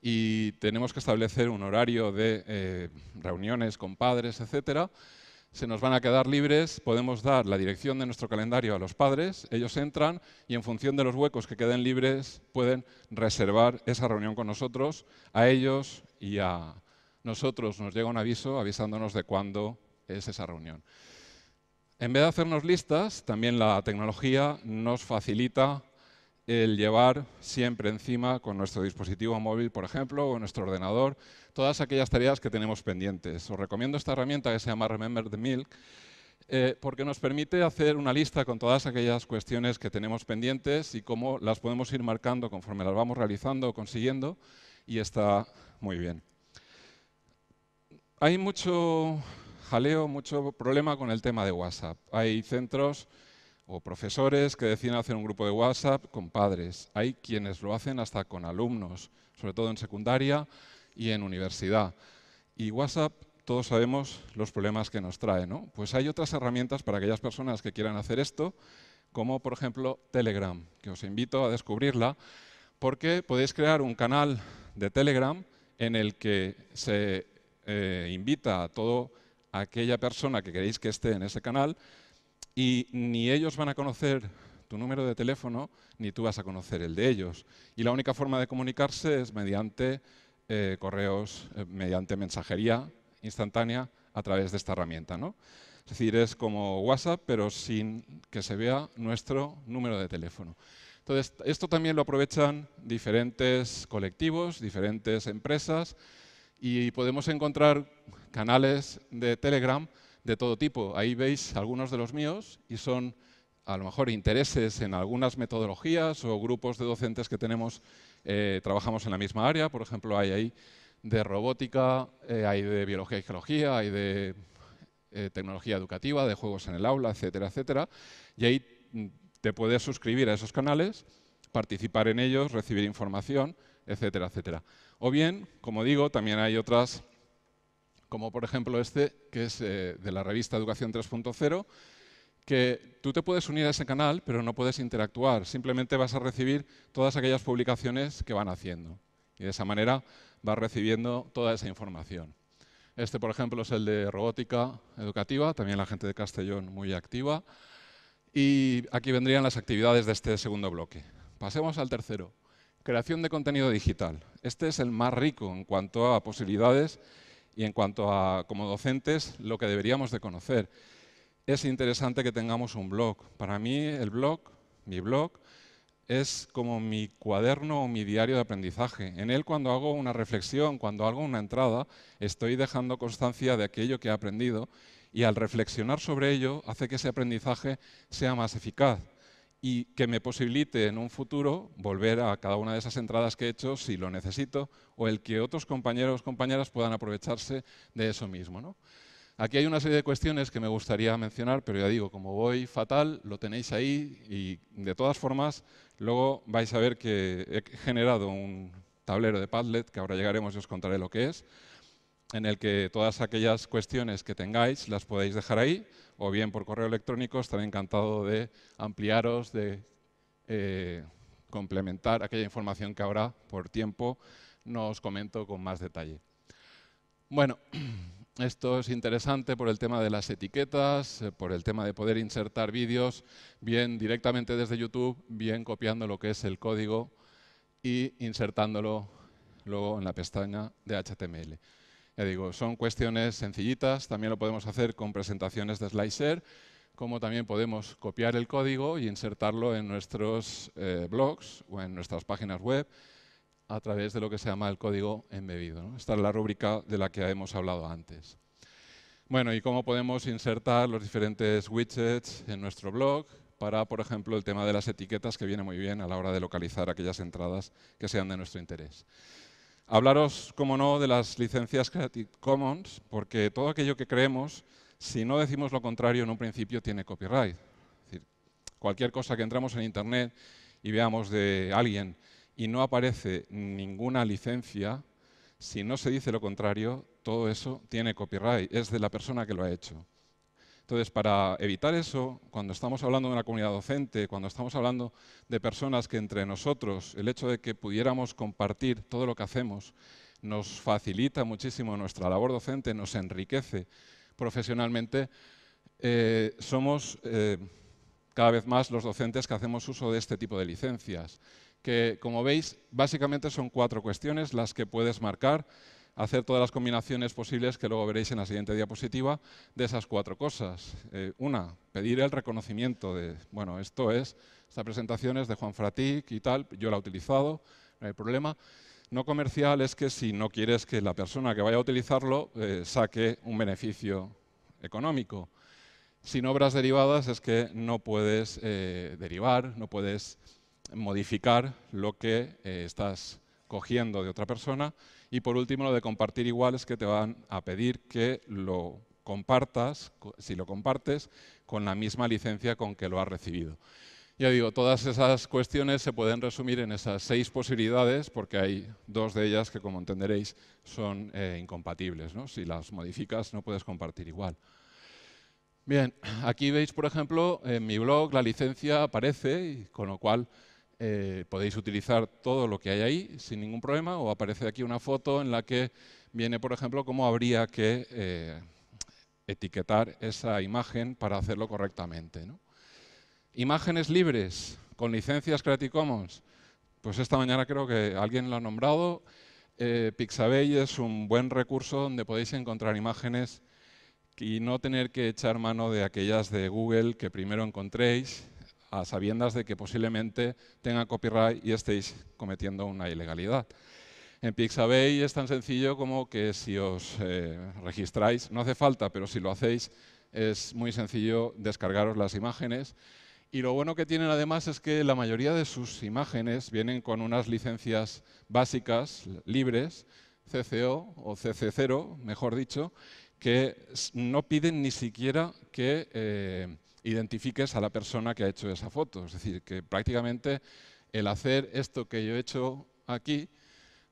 y tenemos que establecer un horario de eh, reuniones con padres, etcétera, se nos van a quedar libres, podemos dar la dirección de nuestro calendario a los padres, ellos entran y en función de los huecos que queden libres pueden reservar esa reunión con nosotros, a ellos y a nosotros nos llega un aviso avisándonos de cuándo es esa reunión. En vez de hacernos listas, también la tecnología nos facilita el llevar siempre encima con nuestro dispositivo móvil, por ejemplo, o nuestro ordenador, todas aquellas tareas que tenemos pendientes. Os recomiendo esta herramienta que se llama Remember the Milk, eh, porque nos permite hacer una lista con todas aquellas cuestiones que tenemos pendientes y cómo las podemos ir marcando conforme las vamos realizando o consiguiendo, y está muy bien. Hay mucho jaleo, mucho problema con el tema de WhatsApp. Hay centros o profesores que deciden hacer un grupo de WhatsApp con padres. Hay quienes lo hacen hasta con alumnos, sobre todo en secundaria y en universidad. Y WhatsApp, todos sabemos los problemas que nos trae. ¿no? Pues hay otras herramientas para aquellas personas que quieran hacer esto, como por ejemplo Telegram, que os invito a descubrirla, porque podéis crear un canal de Telegram en el que se eh, invita a toda aquella persona que queréis que esté en ese canal y ni ellos van a conocer tu número de teléfono, ni tú vas a conocer el de ellos. Y la única forma de comunicarse es mediante eh, correos, eh, mediante mensajería instantánea a través de esta herramienta. ¿no? Es decir, es como WhatsApp, pero sin que se vea nuestro número de teléfono. Entonces, esto también lo aprovechan diferentes colectivos, diferentes empresas, y podemos encontrar canales de Telegram de todo tipo. Ahí veis algunos de los míos y son a lo mejor intereses en algunas metodologías o grupos de docentes que tenemos, eh, trabajamos en la misma área, por ejemplo, hay ahí de robótica, eh, hay de biología y geología, hay de eh, tecnología educativa, de juegos en el aula, etcétera, etcétera. Y ahí mm, te puedes suscribir a esos canales, participar en ellos, recibir información, etcétera, etcétera. O bien, como digo, también hay otras como por ejemplo este, que es eh, de la revista Educación 3.0, que tú te puedes unir a ese canal, pero no puedes interactuar, simplemente vas a recibir todas aquellas publicaciones que van haciendo. Y de esa manera vas recibiendo toda esa información. Este, por ejemplo, es el de robótica educativa, también la gente de Castellón muy activa. Y aquí vendrían las actividades de este segundo bloque. Pasemos al tercero, creación de contenido digital. Este es el más rico en cuanto a posibilidades y en cuanto a, como docentes, lo que deberíamos de conocer. Es interesante que tengamos un blog. Para mí el blog, mi blog, es como mi cuaderno o mi diario de aprendizaje. En él cuando hago una reflexión, cuando hago una entrada, estoy dejando constancia de aquello que he aprendido y al reflexionar sobre ello hace que ese aprendizaje sea más eficaz y que me posibilite en un futuro volver a cada una de esas entradas que he hecho si lo necesito o el que otros compañeros o compañeras puedan aprovecharse de eso mismo. Aquí hay una serie de cuestiones que me gustaría mencionar, pero ya digo, como voy fatal, lo tenéis ahí y de todas formas luego vais a ver que he generado un tablero de Padlet que ahora llegaremos y os contaré lo que es en el que todas aquellas cuestiones que tengáis las podéis dejar ahí, o bien por correo electrónico, estaré encantado de ampliaros, de eh, complementar aquella información que ahora, por tiempo, no os comento con más detalle. Bueno, esto es interesante por el tema de las etiquetas, eh, por el tema de poder insertar vídeos, bien directamente desde YouTube, bien copiando lo que es el código y insertándolo luego en la pestaña de HTML. Ya digo, son cuestiones sencillitas, también lo podemos hacer con presentaciones de slicer, como también podemos copiar el código y insertarlo en nuestros eh, blogs o en nuestras páginas web a través de lo que se llama el código embebido. Esta es la rúbrica de la que hemos hablado antes. Bueno, y cómo podemos insertar los diferentes widgets en nuestro blog para, por ejemplo, el tema de las etiquetas, que viene muy bien a la hora de localizar aquellas entradas que sean de nuestro interés. Hablaros, como no, de las licencias Creative Commons, porque todo aquello que creemos, si no decimos lo contrario, en un principio tiene copyright. cualquier cosa que entramos en Internet y veamos de alguien y no aparece ninguna licencia, si no se dice lo contrario, todo eso tiene copyright, es de la persona que lo ha hecho. Entonces, para evitar eso, cuando estamos hablando de una comunidad docente, cuando estamos hablando de personas que entre nosotros, el hecho de que pudiéramos compartir todo lo que hacemos, nos facilita muchísimo nuestra labor docente, nos enriquece profesionalmente, eh, somos eh, cada vez más los docentes que hacemos uso de este tipo de licencias, que como veis, básicamente son cuatro cuestiones las que puedes marcar hacer todas las combinaciones posibles que luego veréis en la siguiente diapositiva de esas cuatro cosas. Eh, una, pedir el reconocimiento de, bueno, esto es, esta presentación es de Juan Fratic y tal, yo la he utilizado, no hay problema. No comercial es que si no quieres que la persona que vaya a utilizarlo eh, saque un beneficio económico. Sin obras derivadas es que no puedes eh, derivar, no puedes modificar lo que estás cogiendo de otra persona. Y por último, lo de compartir igual es que te van a pedir que lo compartas, si lo compartes, con la misma licencia con que lo has recibido. Ya digo, todas esas cuestiones se pueden resumir en esas seis posibilidades, porque hay dos de ellas que, como entenderéis, son eh, incompatibles. ¿no? Si las modificas, no puedes compartir igual. Bien, aquí veis, por ejemplo, en mi blog la licencia aparece, y con lo cual eh, podéis utilizar todo lo que hay ahí sin ningún problema o aparece aquí una foto en la que viene, por ejemplo, cómo habría que eh, etiquetar esa imagen para hacerlo correctamente. Imágenes libres con licencias Creative Commons. Pues esta mañana creo que alguien lo ha nombrado. Eh, Pixabay es un buen recurso donde podéis encontrar imágenes y no tener que echar mano de aquellas de Google que primero encontréis a sabiendas de que posiblemente tenga copyright y estéis cometiendo una ilegalidad. En Pixabay es tan sencillo como que si os eh, registráis, no hace falta, pero si lo hacéis, es muy sencillo descargaros las imágenes. Y lo bueno que tienen además es que la mayoría de sus imágenes vienen con unas licencias básicas, libres, CCO o CC0, mejor dicho, que no piden ni siquiera que eh, identifiques a la persona que ha hecho esa foto. Es decir, que prácticamente el hacer esto que yo he hecho aquí,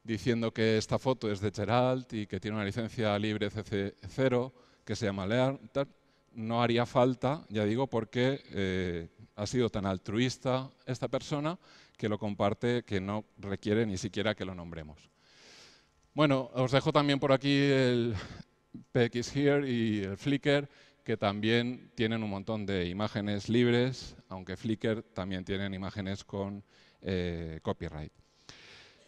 diciendo que esta foto es de Geralt y que tiene una licencia libre CC0, que se llama Learn, no haría falta, ya digo, porque eh, ha sido tan altruista esta persona que lo comparte que no requiere ni siquiera que lo nombremos. Bueno, os dejo también por aquí el Here y el Flickr que también tienen un montón de imágenes libres, aunque Flickr también tienen imágenes con eh, copyright.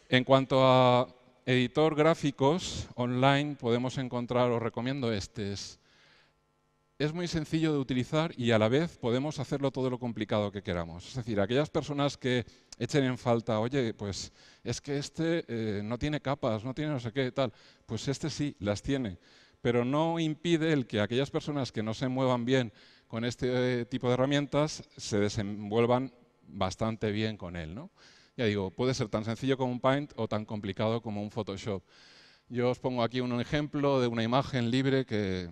En cuanto a editor gráficos online, podemos encontrar, os recomiendo este, es, muy sencillo de utilizar y a la vez podemos hacerlo todo lo complicado que queramos. Es decir, aquellas personas que echen en falta, oye, pues es que este eh, no tiene capas, no tiene no sé qué, tal, pues este sí, las tiene pero no impide el que aquellas personas que no se muevan bien con este tipo de herramientas se desenvuelvan bastante bien con él. ¿no? Ya digo, puede ser tan sencillo como un Paint o tan complicado como un Photoshop. Yo os pongo aquí un ejemplo de una imagen libre que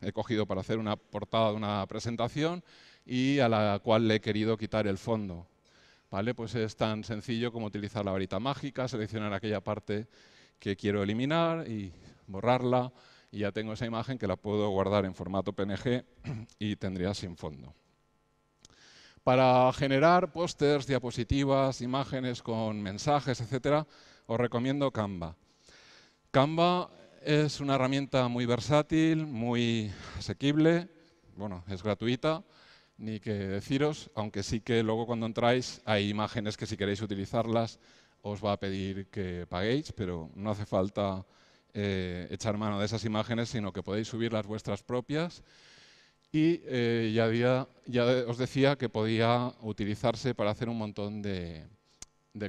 he cogido para hacer una portada de una presentación y a la cual le he querido quitar el fondo. ¿Vale? Pues es tan sencillo como utilizar la varita mágica, seleccionar aquella parte que quiero eliminar y borrarla y ya tengo esa imagen que la puedo guardar en formato PNG y tendría sin fondo. Para generar pósters, diapositivas, imágenes con mensajes, etc., os recomiendo Canva. Canva es una herramienta muy versátil, muy asequible, bueno, es gratuita, ni que deciros, aunque sí que luego cuando entráis hay imágenes que si queréis utilizarlas os va a pedir que paguéis, pero no hace falta eh, echar mano de esas imágenes, sino que podéis subir las vuestras propias. Y eh, ya, os decía que podía utilizarse para hacer un montón de,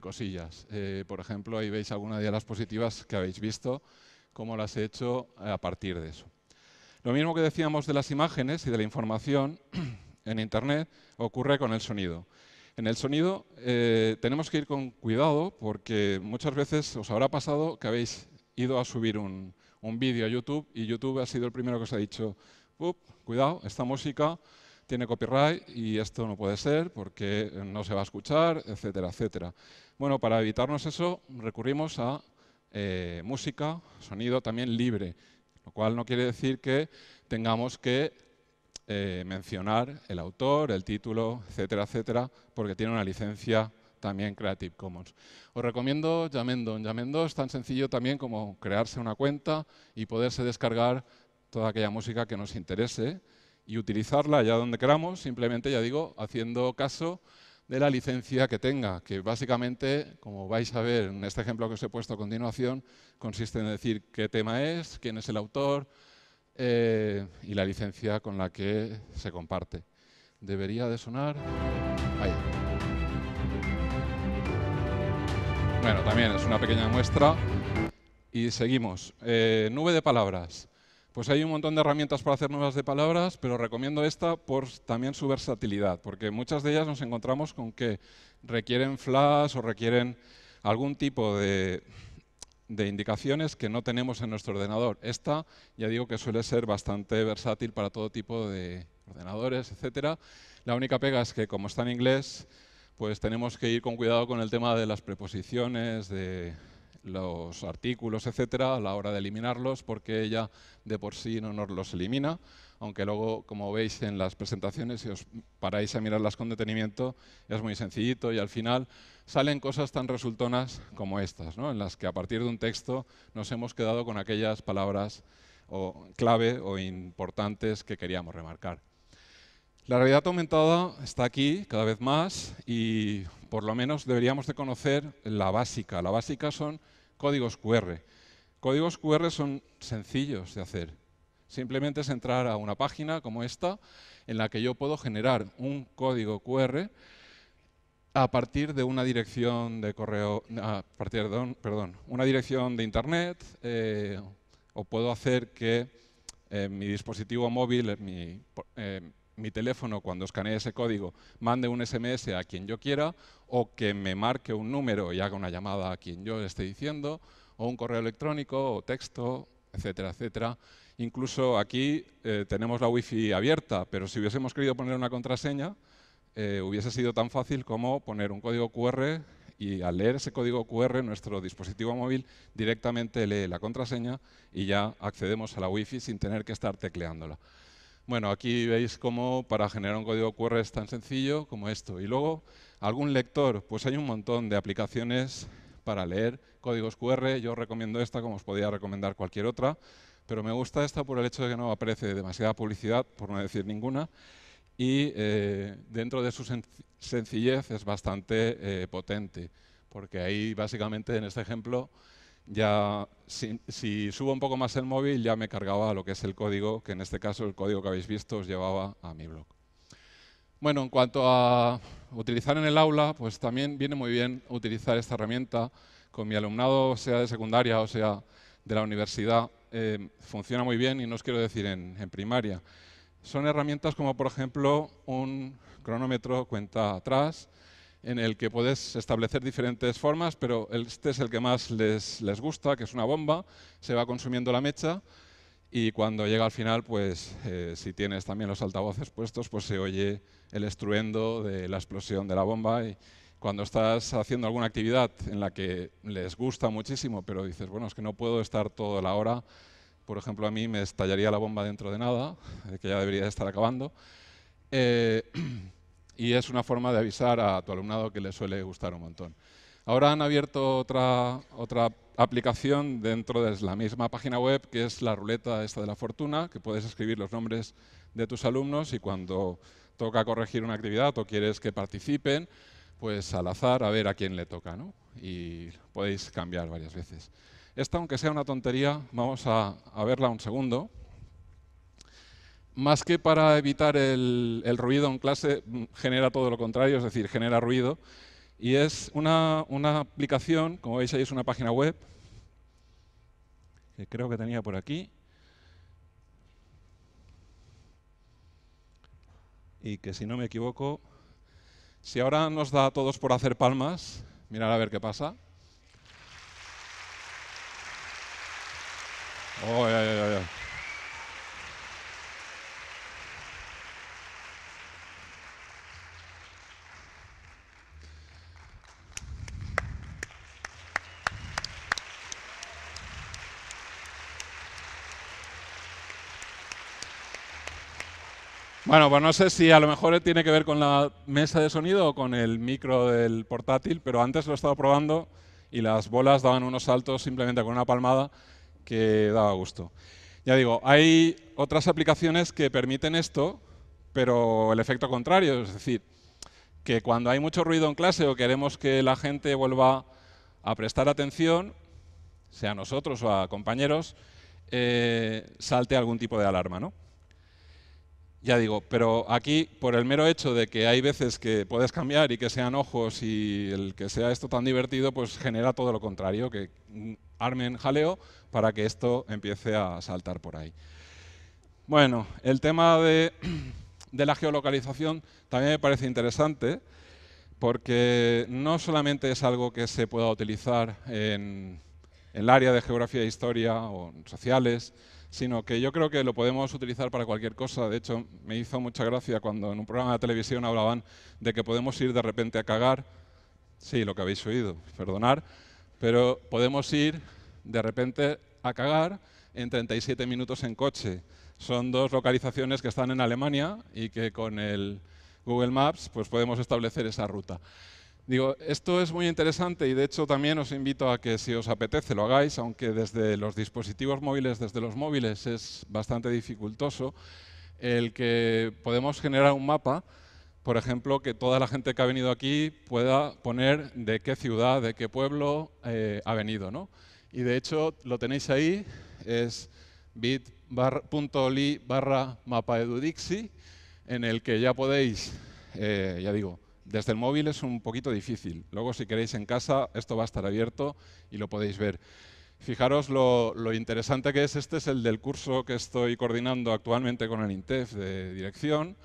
cosillas. Eh, por ejemplo, ahí veis alguna de las positivas que habéis visto, cómo las he hecho a partir de eso. Lo mismo que decíamos de las imágenes y de la información en Internet ocurre con el sonido. En el sonido tenemos que ir con cuidado porque muchas veces os habrá pasado que habéis ido a subir un, vídeo a YouTube y YouTube ha sido el primero que os ha dicho, cuidado, esta música tiene copyright y esto no puede ser porque no se va a escuchar, etcétera, etcétera. Bueno, para evitarnos eso recurrimos a eh, música, sonido también libre, lo cual no quiere decir que tengamos que eh, mencionar el autor, el título, etcétera, etcétera, porque tiene una licencia también Creative Commons. Os recomiendo Yamendo. En Yamendo es tan sencillo también como crearse una cuenta y poderse descargar toda aquella música que nos interese y utilizarla allá donde queramos, simplemente, ya digo, haciendo caso de la licencia que tenga, que básicamente, como vais a ver en este ejemplo que os he puesto a continuación, consiste en decir qué tema es, quién es el autor eh, y la licencia con la que se comparte. Debería de sonar... Bueno, también es una pequeña muestra. Y seguimos. Eh, nube de palabras. Pues hay un montón de herramientas para hacer nubes de palabras, pero recomiendo esta por también su versatilidad, porque muchas de ellas nos encontramos con que requieren flash o requieren algún tipo de, de indicaciones que no tenemos en nuestro ordenador. Esta, ya digo que suele ser bastante versátil para todo tipo de ordenadores, etcétera. La única pega es que como está en inglés, pues tenemos que ir con cuidado con el tema de las preposiciones, de los artículos, etcétera, a la hora de eliminarlos, porque ella de por sí no nos los elimina, aunque luego, como veis en las presentaciones, si os paráis a mirarlas con detenimiento, es muy sencillito y al final salen cosas tan resultonas como estas, ¿no? en las que a partir de un texto nos hemos quedado con aquellas palabras clave o importantes que queríamos remarcar. La realidad aumentada está aquí cada vez más y por lo menos deberíamos de conocer la básica. La básica son códigos QR. Códigos QR son sencillos de hacer. Simplemente es entrar a una página como esta en la que yo puedo generar un código QR a partir de una dirección de correo, a partir de, perdón, una dirección de internet eh, o puedo hacer que eh, mi dispositivo móvil, eh, mi, mi teléfono cuando escanee ese código mande un SMS a quien yo quiera o que me marque un número y haga una llamada a quien yo esté diciendo o un correo electrónico o texto, etcétera, etcétera. Incluso aquí eh, tenemos la wifi abierta, pero si hubiésemos querido poner una contraseña, eh, hubiese sido tan fácil como poner un código QR y al leer ese código QR nuestro dispositivo móvil directamente lee la contraseña y ya accedemos a la Wi-Fi sin tener que estar tecleándola. Bueno, aquí veis cómo para generar un código QR es tan sencillo como esto. Y luego, algún lector, pues hay un montón de aplicaciones para leer códigos QR. Yo recomiendo esta, como os podía recomendar cualquier otra, pero me gusta esta por el hecho de que no aparece demasiada publicidad, por no decir ninguna, y eh, dentro de su sencillez es bastante eh, potente, porque ahí básicamente en este ejemplo ya si, subo un poco más el móvil ya me cargaba lo que es el código, que en este caso el código que habéis visto os llevaba a mi blog. Bueno, en cuanto a utilizar en el aula, pues también viene muy bien utilizar esta herramienta con mi alumnado, sea de secundaria o sea de la universidad, em, funciona muy bien y no os quiero decir en primaria. Son herramientas como por ejemplo un cronómetro cuenta atrás, en el que puedes establecer diferentes formas, pero este es el que más les, les gusta, que es una bomba, se va consumiendo la mecha y cuando llega al final, pues eh, si tienes también los altavoces puestos, pues se oye el estruendo de la explosión de la bomba. Y cuando estás haciendo alguna actividad en la que les gusta muchísimo, pero dices, bueno, es que no puedo estar toda la hora, por ejemplo, a mí me estallaría la bomba dentro de nada, eh, que ya debería estar acabando. Eh, y es una forma de avisar a tu alumnado que le suele gustar un montón. Ahora han abierto otra, otra aplicación dentro de la misma página web, que es la ruleta esta de la fortuna, que puedes escribir los nombres de tus alumnos y cuando toca corregir una actividad o quieres que participen, pues al azar a ver a quién le toca, ¿no? Y podéis cambiar varias veces. Esta, aunque sea una tontería, vamos a verla un segundo más que para evitar el, ruido en clase, mm, genera todo lo contrario, es decir, genera ruido. Y es una, aplicación, como veis ahí es una página web, que creo que tenía por aquí, y que si no me equivoco, si ahora nos da a todos por hacer palmas, mirar a ver qué pasa. Oh, Bueno, pues no sé si a lo mejor tiene que ver con la mesa de sonido o con el micro del portátil, pero antes lo he estado probando y las bolas daban unos saltos simplemente con una palmada que daba gusto. Ya digo, hay otras aplicaciones que permiten esto, pero el efecto contrario, es decir, que cuando hay mucho ruido en clase o queremos que la gente vuelva a prestar atención, sea nosotros o a compañeros, eh, salte algún tipo de alarma. ¿no? Ya digo, pero aquí, por el mero hecho de que hay veces que puedes cambiar y que sean ojos y el que sea esto tan divertido, pues genera todo lo contrario, que armen jaleo para que esto empiece a saltar por ahí. Bueno, el tema de, la geolocalización también me parece interesante porque no solamente es algo que se pueda utilizar en, el área de geografía e historia o sociales, sino que yo creo que lo podemos utilizar para cualquier cosa. De hecho, me hizo mucha gracia cuando en un programa de televisión hablaban de que podemos ir de repente a cagar. Sí, lo que habéis oído, perdonar. Pero podemos ir de repente a cagar en 37 minutos en coche. Son dos localizaciones que están en Alemania y que con el Google Maps pues podemos establecer esa ruta. Digo, esto es muy interesante y de hecho también os invito a que si os apetece lo hagáis, aunque desde los dispositivos móviles, desde los móviles es bastante dificultoso el que podemos generar un mapa, por ejemplo, que toda la gente que ha venido aquí pueda poner de qué ciudad, de qué pueblo eh, ha venido. ¿no? Y de hecho lo tenéis ahí, es bit.ly barra mapa en el que ya podéis, eh, ya digo, desde el móvil es un poquito difícil. Luego, si queréis en casa, esto va a estar abierto y lo podéis ver. Fijaros lo, interesante que es. Este es el del curso que estoy coordinando actualmente con el INTEF de dirección.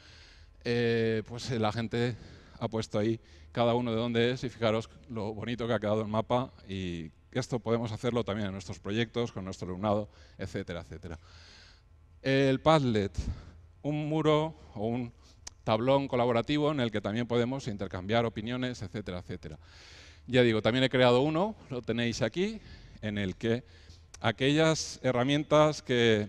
Eh, pues eh, la gente ha puesto ahí cada uno de dónde es y fijaros lo bonito que ha quedado el mapa y esto podemos hacerlo también en nuestros proyectos, con nuestro alumnado, etcétera, etcétera. El Padlet, un muro o un, tablón colaborativo en el que también podemos intercambiar opiniones, etcétera, etcétera. Ya digo, también he creado uno, lo tenéis aquí, en el que aquellas herramientas que,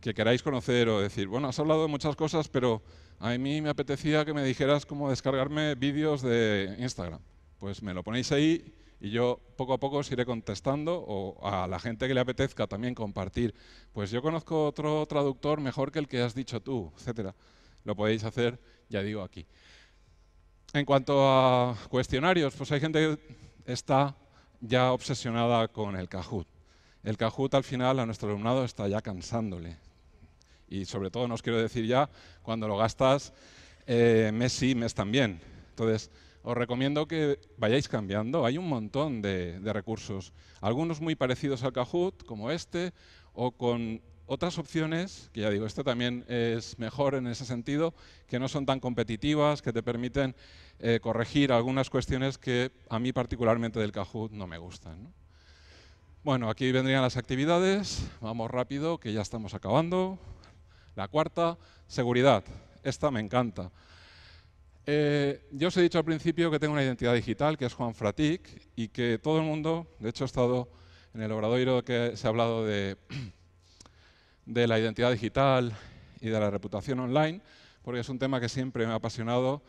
queráis conocer o decir, bueno, has hablado de muchas cosas, pero a mí me apetecía que me dijeras cómo descargarme vídeos de Instagram. Pues me lo ponéis ahí y yo poco a poco os iré contestando o a la gente que le apetezca también compartir. Pues yo conozco otro traductor mejor que el que has dicho tú, etcétera. Lo podéis hacer, ya digo, aquí. En cuanto a cuestionarios, pues hay gente que está ya obsesionada con el Kahoot. El Kahoot al final a nuestro alumnado está ya cansándole. Y sobre todo, nos quiero decir ya, cuando lo gastas eh, mes sí, mes también. Entonces, os recomiendo que vayáis cambiando. Hay un montón de, de recursos, algunos muy parecidos al Kahoot, como este, o con otras opciones, que ya digo, esto también es mejor en ese sentido, que no son tan competitivas, que te permiten eh, corregir algunas cuestiones que a mí particularmente del Kahoot no me gustan. Bueno, aquí vendrían las actividades, vamos rápido, que ya estamos acabando. La cuarta, seguridad. Esta me encanta. Eh, yo os he dicho al principio que tengo una identidad digital, que es Juan Fratic, y que todo el mundo, de hecho he estado en el obradoiro que se ha hablado de de la identidad digital y de la reputación online, porque es un tema que siempre me ha apasionado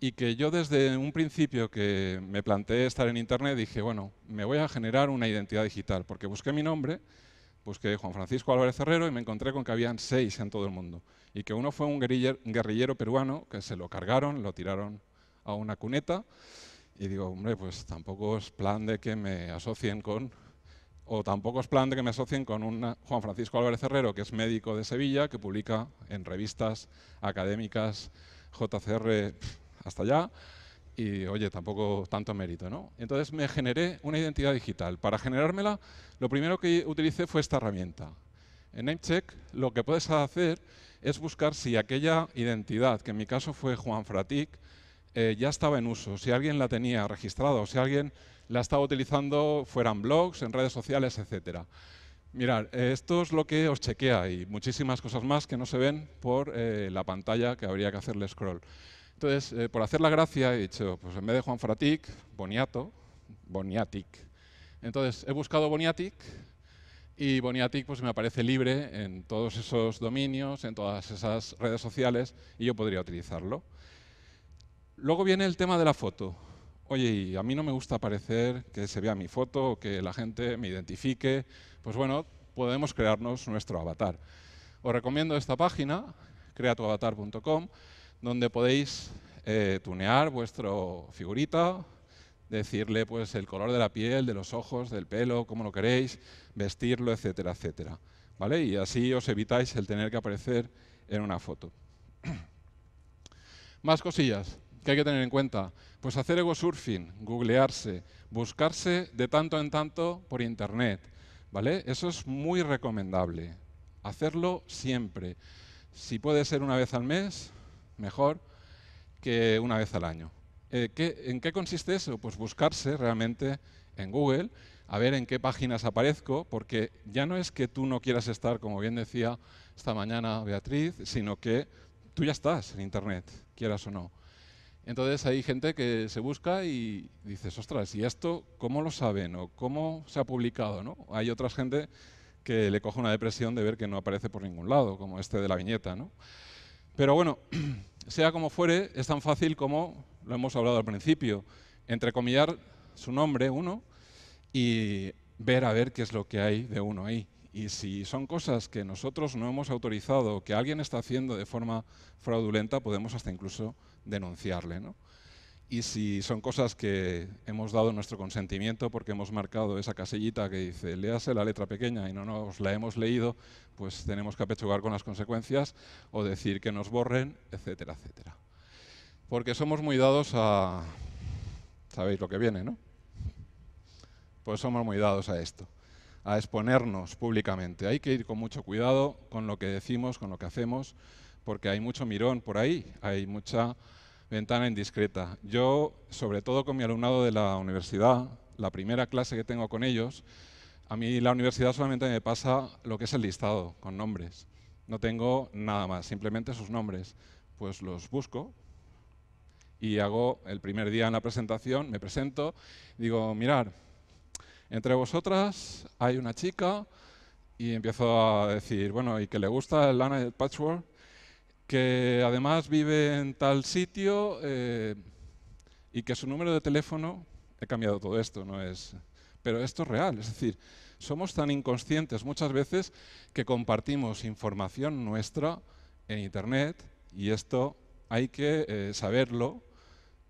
y que yo desde un principio que me planteé estar en Internet dije, bueno, me voy a generar una identidad digital, porque busqué mi nombre, busqué Juan Francisco Álvarez Herrero y me encontré con que habían seis en todo el mundo, y que uno fue un guerrillero peruano que se lo cargaron, lo tiraron a una cuneta, y digo, hombre, pues tampoco es plan de que me asocien con o tampoco es plan de que me asocien con un Juan Francisco Álvarez Herrero, que es médico de Sevilla, que publica en revistas académicas JCR hasta allá, y oye, tampoco tanto mérito, ¿no? Entonces me generé una identidad digital. Para generármela, lo primero que utilicé fue esta herramienta. En Namecheck lo que puedes hacer es buscar si aquella identidad, que en mi caso fue Juan Fratic, eh, ya estaba en uso, si alguien la tenía registrada o si alguien la estaba utilizando fuera en blogs, en redes sociales, etc. Mirad, esto es lo que os chequea y muchísimas cosas más que no se ven por eh, la pantalla que habría que hacerle scroll. Entonces, eh, por hacer la gracia, he dicho, pues en vez de Juan Fratic, Boniato, Boniatic. Entonces, he buscado Boniatic y Boniatic pues, me aparece libre en todos esos dominios, en todas esas redes sociales y yo podría utilizarlo. Luego viene el tema de la foto oye, y a mí no me gusta aparecer, que se vea mi foto, o que la gente me identifique, pues bueno, podemos crearnos nuestro avatar. Os recomiendo esta página, creatuavatar.com, donde podéis eh, tunear vuestro figurita, decirle pues el color de la piel, de los ojos, del pelo, cómo lo queréis, vestirlo, etcétera, etcétera. ¿Vale? Y así os evitáis el tener que aparecer en una foto. Más cosillas. ¿Qué hay que tener en cuenta? Pues hacer ego surfing, googlearse, buscarse de tanto en tanto por internet. ¿vale? Eso es muy recomendable. Hacerlo siempre. Si puede ser una vez al mes, mejor que una vez al año. Eh, ¿En qué consiste eso? Pues buscarse realmente en Google, a ver en qué páginas aparezco, porque ya no es que tú no quieras estar, como bien decía esta mañana Beatriz, sino que tú ya estás en Internet, quieras o no. Entonces hay gente que se busca y dice: ostras, ¿y esto cómo lo saben o cómo se ha publicado? ¿no? Hay otra gente que le coge una depresión de ver que no aparece por ningún lado, como este de la viñeta. Pero bueno, sea como fuere, es tan fácil como lo hemos hablado al principio, entrecomillar su nombre, uno, y ver a ver qué es lo que hay de uno ahí. Y si son cosas que nosotros no hemos autorizado, que alguien está haciendo de forma fraudulenta, podemos hasta incluso denunciarle. ¿no? Y si son cosas que hemos dado nuestro consentimiento porque hemos marcado esa casillita que dice léase la letra pequeña y no nos la hemos leído, pues tenemos que apechugar con las consecuencias o decir que nos borren, etcétera, etcétera. Porque somos muy dados a... Sabéis lo que viene, ¿no? Pues somos muy dados a esto, a exponernos públicamente. Hay que ir con mucho cuidado con lo que decimos, con lo que hacemos, porque hay mucho mirón por ahí, hay mucha ventana indiscreta. Yo, sobre todo con mi alumnado de la universidad, la primera clase que tengo con ellos, a mí la universidad solamente me pasa lo que es el listado, con nombres. No tengo nada más, simplemente sus nombres. Pues los busco y hago el primer día en la presentación, me presento, digo, mirad, entre vosotras hay una chica y empiezo a decir, bueno, ¿y que le gusta el Lana del Patchwork? que además vive en tal sitio eh, y que su número de teléfono, he cambiado todo esto, no es, pero esto es real, es decir, somos tan inconscientes muchas veces que compartimos información nuestra en Internet y esto hay que eh, saberlo,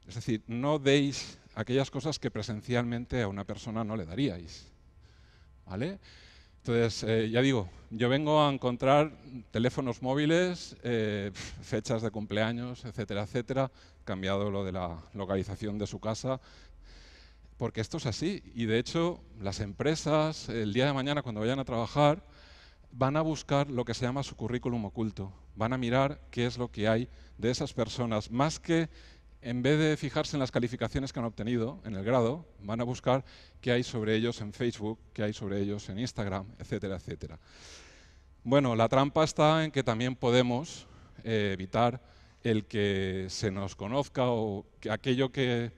es decir, no deis aquellas cosas que presencialmente a una persona no le daríais, ¿vale? Entonces, eh, ya digo, yo vengo a encontrar teléfonos móviles, eh, fechas de cumpleaños, etcétera, etcétera, cambiado lo de la localización de su casa, porque esto es así. Y de hecho, las empresas, el día de mañana cuando vayan a trabajar, van a buscar lo que se llama su currículum oculto. Van a mirar qué es lo que hay de esas personas, más que en vez de fijarse en las calificaciones que han obtenido en el grado, van a buscar qué hay sobre ellos en Facebook, qué hay sobre ellos en Instagram, etcétera, etcétera. Bueno, la trampa está en que también podemos eh, evitar el que se nos conozca o aquello que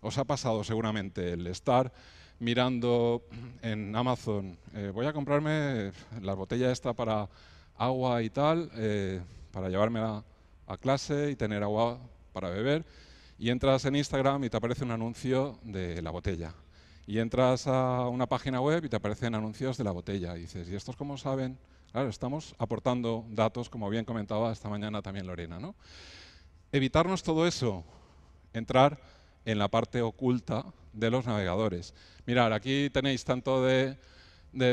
os ha pasado seguramente, el estar mirando en Amazon, eh, voy a comprarme la botella esta para agua y tal, eh, para llevármela a clase y tener agua para beber y entras en Instagram y te aparece un anuncio de la botella. Y entras a una página web y te aparecen anuncios de la botella. Y dices, ¿y estos cómo saben? Claro, estamos aportando datos, como bien comentaba esta mañana también Lorena. ¿no? Evitarnos todo eso, entrar en la parte oculta de los navegadores. Mirar, aquí tenéis tanto de,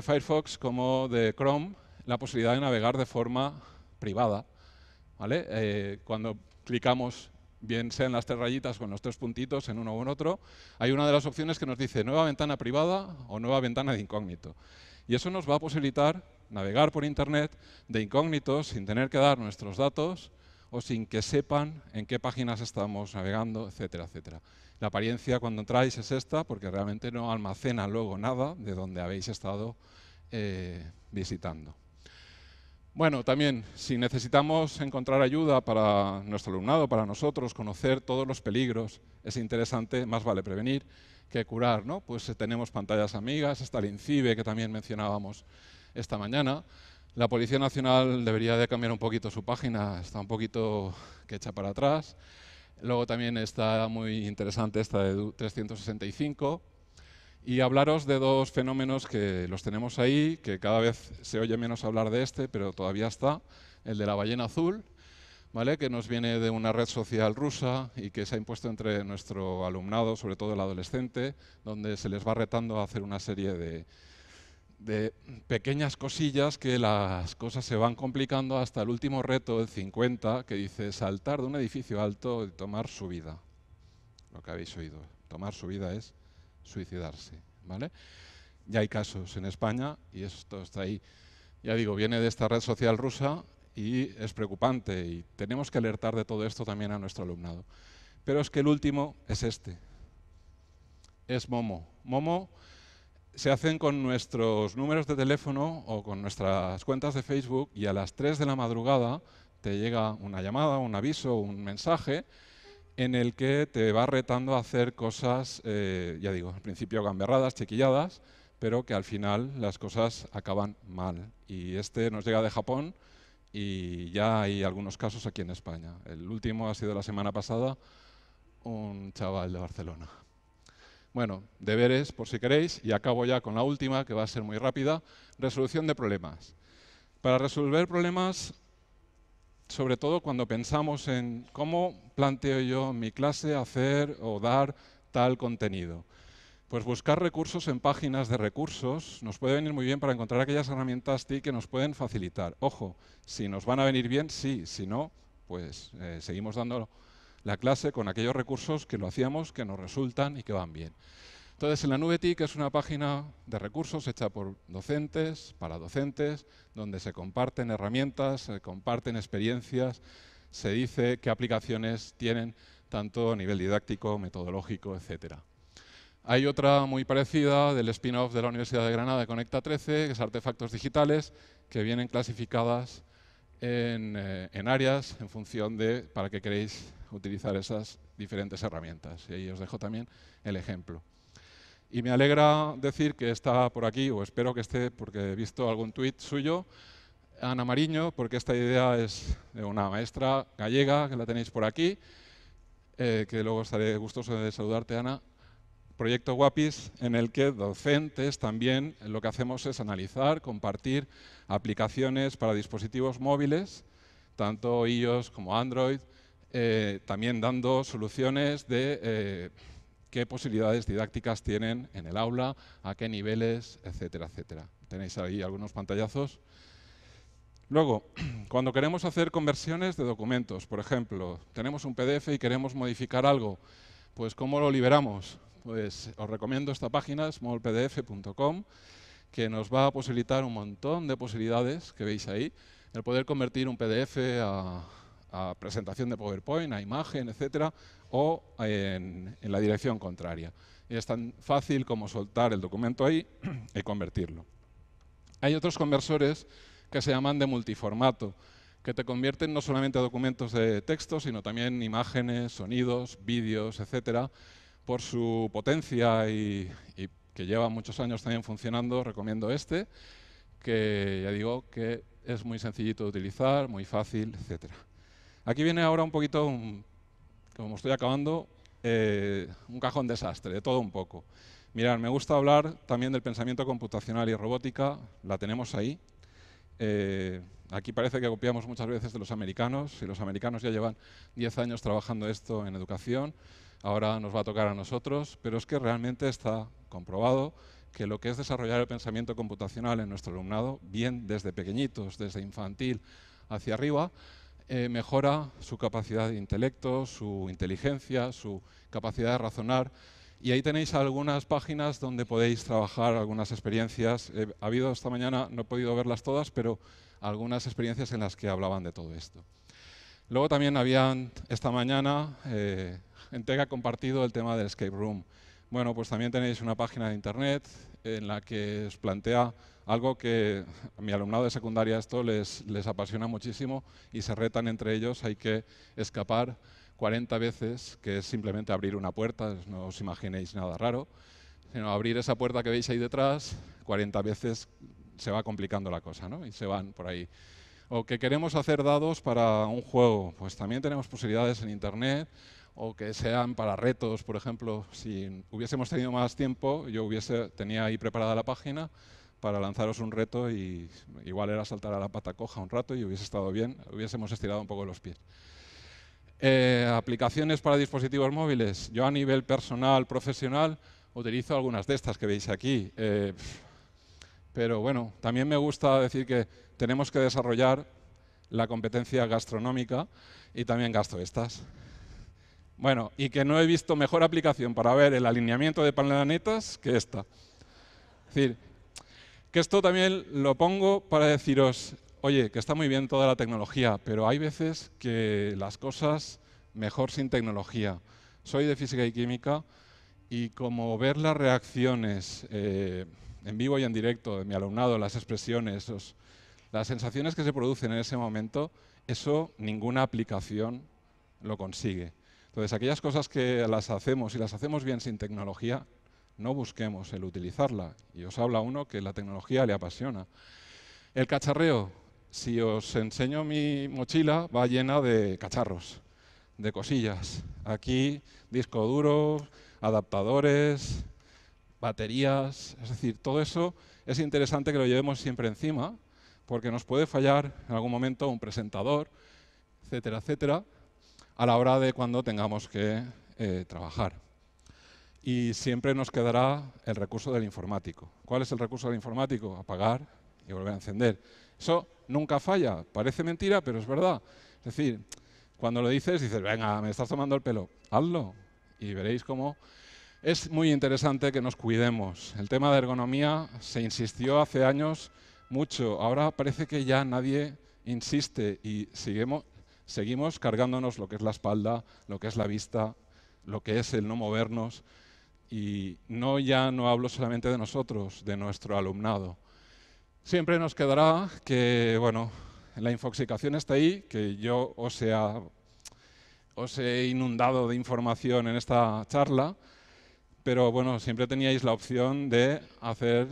Firefox como de Chrome la posibilidad de navegar de forma privada. ¿vale? Eh, cuando clicamos bien sean las tres rayitas con los tres puntitos en uno o en otro, hay una de las opciones que nos dice nueva ventana privada o nueva ventana de incógnito. Y eso nos va a posibilitar navegar por Internet de incógnito sin tener que dar nuestros datos o sin que sepan en qué páginas estamos navegando, etcétera, etcétera. La apariencia cuando entráis es esta, porque realmente no almacena luego nada de donde habéis estado eh, visitando. Bueno, también, si necesitamos encontrar ayuda para nuestro alumnado, para nosotros, conocer todos los peligros, es interesante, más vale prevenir que curar, ¿no? Pues eh, tenemos pantallas amigas, está el INCIBE, que también mencionábamos esta mañana. La Policía Nacional debería de cambiar un poquito su página, está un poquito que echa para atrás. Luego también está muy interesante esta de 365, y hablaros de dos fenómenos que los tenemos ahí, que cada vez se oye menos hablar de este, pero todavía está, el de la ballena azul, ¿vale? que nos viene de una red social rusa y que se ha impuesto entre nuestro alumnado, sobre todo el adolescente, donde se les va retando a hacer una serie de, de pequeñas cosillas que las cosas se van complicando hasta el último reto, el 50, que dice saltar de un edificio alto y tomar su vida. Lo que habéis oído, tomar su vida es suicidarse. ¿vale? Ya hay casos en España y esto está ahí. Ya digo, viene de esta red social rusa y es preocupante y tenemos que alertar de todo esto también a nuestro alumnado. Pero es que el último es este. Es Momo. Momo se hacen con nuestros números de teléfono o con nuestras cuentas de Facebook y a las 3 de la madrugada te llega una llamada, un aviso, un mensaje en el que te va retando a hacer cosas, eh, ya digo, al principio gamberradas, chiquilladas, pero que al final las cosas acaban mal. Y este nos llega de Japón y ya hay algunos casos aquí en España. El último ha sido la semana pasada, un chaval de Barcelona. Bueno, deberes por si queréis, y acabo ya con la última, que va a ser muy rápida, resolución de problemas. Para resolver problemas sobre todo cuando pensamos en cómo planteo yo mi clase hacer o dar tal contenido. Pues buscar recursos en páginas de recursos nos puede venir muy bien para encontrar aquellas herramientas TIC que nos pueden facilitar. Ojo, si nos van a venir bien, sí, si no, pues eh, seguimos dando la clase con aquellos recursos que lo hacíamos, que nos resultan y que van bien. Entonces, en la nube TIC es una página de recursos hecha por docentes, para docentes, donde se comparten herramientas, se comparten experiencias, se dice qué aplicaciones tienen, tanto a nivel didáctico, metodológico, etc. Hay otra muy parecida del spin-off de la Universidad de Granada Conecta 13, que es artefactos digitales, que vienen clasificadas en, eh, en áreas en función de para qué queréis utilizar esas diferentes herramientas. Y ahí os dejo también el ejemplo. Y me alegra decir que está por aquí, o espero que esté, porque he visto algún tuit suyo, Ana Mariño, porque esta idea es de una maestra gallega, que la tenéis por aquí, eh, que luego estaré gustoso de saludarte, Ana. Proyecto Guapis, en el que docentes también eh, lo que hacemos es analizar, compartir aplicaciones para dispositivos móviles, tanto iOS como Android, eh, también dando soluciones de qué posibilidades didácticas tienen en el aula, a qué niveles, etcétera, etcétera. Tenéis ahí algunos pantallazos. Luego, cuando queremos hacer conversiones de documentos, por ejemplo, tenemos un PDF y queremos modificar algo, pues ¿cómo lo liberamos? Pues os recomiendo esta página, smallpdf.com, que nos va a posibilitar un montón de posibilidades que veis ahí, el poder convertir un PDF a, a presentación de PowerPoint, a imagen, etcétera, o en, la dirección contraria. Es tan fácil como soltar el documento ahí y convertirlo. Hay otros conversores que se llaman de multiformato, que te convierten no solamente a documentos de texto, sino también imágenes, sonidos, vídeos, etcétera. Por su potencia y, que lleva muchos años también funcionando, recomiendo este, que ya digo que es muy sencillito de utilizar, muy fácil, etcétera. Aquí viene ahora un poquito, como estoy acabando, eh, un cajón desastre, de todo un poco. Mirad, me gusta hablar también del pensamiento computacional y robótica, la tenemos ahí. Eh, aquí parece que copiamos muchas veces de los americanos, y los americanos ya llevan 10 años trabajando esto en educación, ahora nos va a tocar a nosotros, pero es que realmente está comprobado que lo que es desarrollar el pensamiento computacional en nuestro alumnado, bien desde pequeñitos, desde infantil hacia arriba, eh, mejora su capacidad de intelecto, su inteligencia, su capacidad de razonar. Y ahí tenéis algunas páginas donde podéis trabajar algunas experiencias. Eh, ha habido esta mañana, no he podido verlas todas, pero algunas experiencias en las que hablaban de todo esto. Luego también habían esta mañana eh, gente compartido el tema del escape room. Bueno, pues también tenéis una página de internet en la que os plantea algo que a mi alumnado de secundaria esto les, les apasiona muchísimo y se retan entre ellos, hay que escapar 40 veces, que es simplemente abrir una puerta, no os imaginéis nada raro, sino abrir esa puerta que veis ahí detrás, 40 veces se va complicando la cosa, ¿no? Y se van por ahí. O que queremos hacer dados para un juego, pues también tenemos posibilidades en internet, o que sean para retos, por ejemplo, si hubiésemos tenido más tiempo, yo hubiese, tenía ahí preparada la página para lanzaros un reto y igual era saltar a la pata coja un rato y hubiese estado bien, hubiésemos estirado un poco los pies. Eh, aplicaciones para dispositivos móviles. Yo a nivel personal, profesional, utilizo algunas de estas que veis aquí. Eh, pero bueno, también me gusta decir que tenemos que desarrollar la competencia gastronómica y también gasto estas. Bueno, y que no he visto mejor aplicación para ver el alineamiento de planetas que esta. Es decir, que esto también lo pongo para deciros, oye, que está muy bien toda la tecnología, pero hay veces que las cosas mejor sin tecnología. Soy de física y química y como ver las reacciones eh, en vivo y en directo de mi alumnado, las expresiones, las sensaciones que se producen en ese momento, eso ninguna aplicación lo consigue. Entonces, aquellas cosas que las hacemos y las hacemos bien sin tecnología, no busquemos el utilizarla. Y os habla uno que la tecnología le apasiona. El cacharreo, si os enseño mi mochila, va llena de cacharros, de cosillas. Aquí disco duro, adaptadores, baterías, es decir, todo eso es interesante que lo llevemos siempre encima, porque nos puede fallar en algún momento un presentador, etcétera, etcétera, a la hora de cuando tengamos que eh, trabajar. Y siempre nos quedará el recurso del informático. ¿Cuál es el recurso del informático? Apagar y volver a encender. Eso nunca falla. Parece mentira, pero es verdad. Es decir, cuando lo dices, dices, venga, me estás tomando el pelo. Hazlo. Y veréis cómo es muy interesante que nos cuidemos. El tema de ergonomía se insistió hace años mucho. Ahora parece que ya nadie insiste y seguimos, seguimos cargándonos lo que es la espalda, lo que es la vista, lo que es el no movernos. Y no ya no hablo solamente de nosotros, de nuestro alumnado. Siempre nos quedará que, bueno, la infoxicación está ahí, que yo os, sea, os he inundado de información en esta charla, pero bueno, siempre teníais la opción de hacer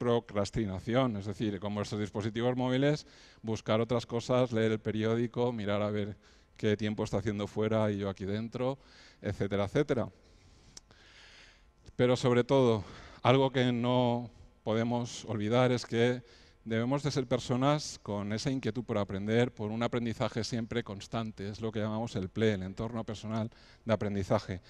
procrastinación, es decir, con vuestros dispositivos móviles, buscar otras cosas, leer el periódico, mirar a ver qué tiempo está haciendo fuera y yo aquí dentro, etcétera, etcétera. Pero sobre todo, algo que no podemos olvidar es que debemos de ser personas con esa inquietud por aprender, por un aprendizaje siempre constante, es lo que llamamos el PLE, el entorno personal de aprendizaje.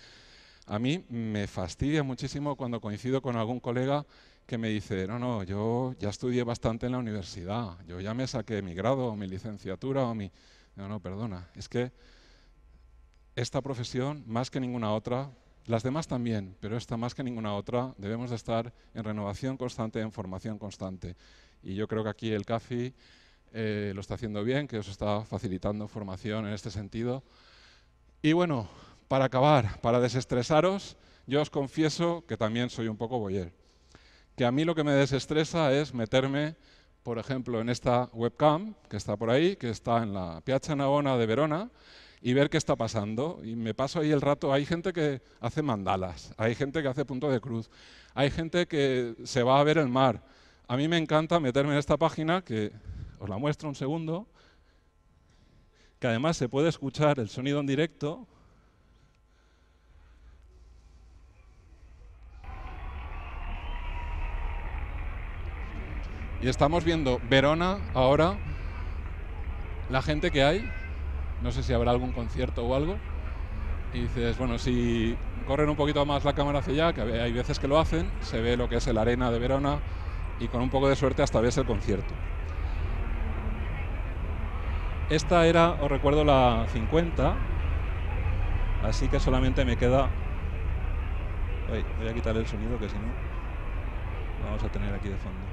A mí me fastidia muchísimo cuando coincido con algún colega que me dice, no, no, yo ya estudié bastante en la universidad, yo ya me saqué mi grado o mi licenciatura o mi... No, no, perdona, es que esta profesión, más que ninguna otra, las demás también, pero esta más que ninguna otra, debemos de estar en renovación constante, en formación constante. Y yo creo que aquí el CAFI eh, lo está haciendo bien, que os está facilitando formación en este sentido. Y bueno, para acabar, para desestresaros, yo os confieso que también soy un poco boyer que a mí lo que me desestresa es meterme, por ejemplo, en esta webcam que está por ahí, que está en la Piazza Navona de Verona, y ver qué está pasando. Y me paso ahí el rato. Hay gente que hace mandalas, hay gente que hace punto de cruz, hay gente que se va a ver el mar. A mí me encanta meterme en esta página, que os la muestro un segundo, que además se puede escuchar el sonido en directo, Y estamos viendo Verona ahora, la gente que hay, no sé si habrá algún concierto o algo, y dices, bueno, si corren un poquito más la cámara hacia allá, que hay veces que lo hacen, se ve lo que es el arena de Verona y con un poco de suerte hasta ves el concierto. Esta era, os recuerdo, la 50, así que solamente me queda... voy a quitar el sonido que si no... Vamos a tener aquí de fondo.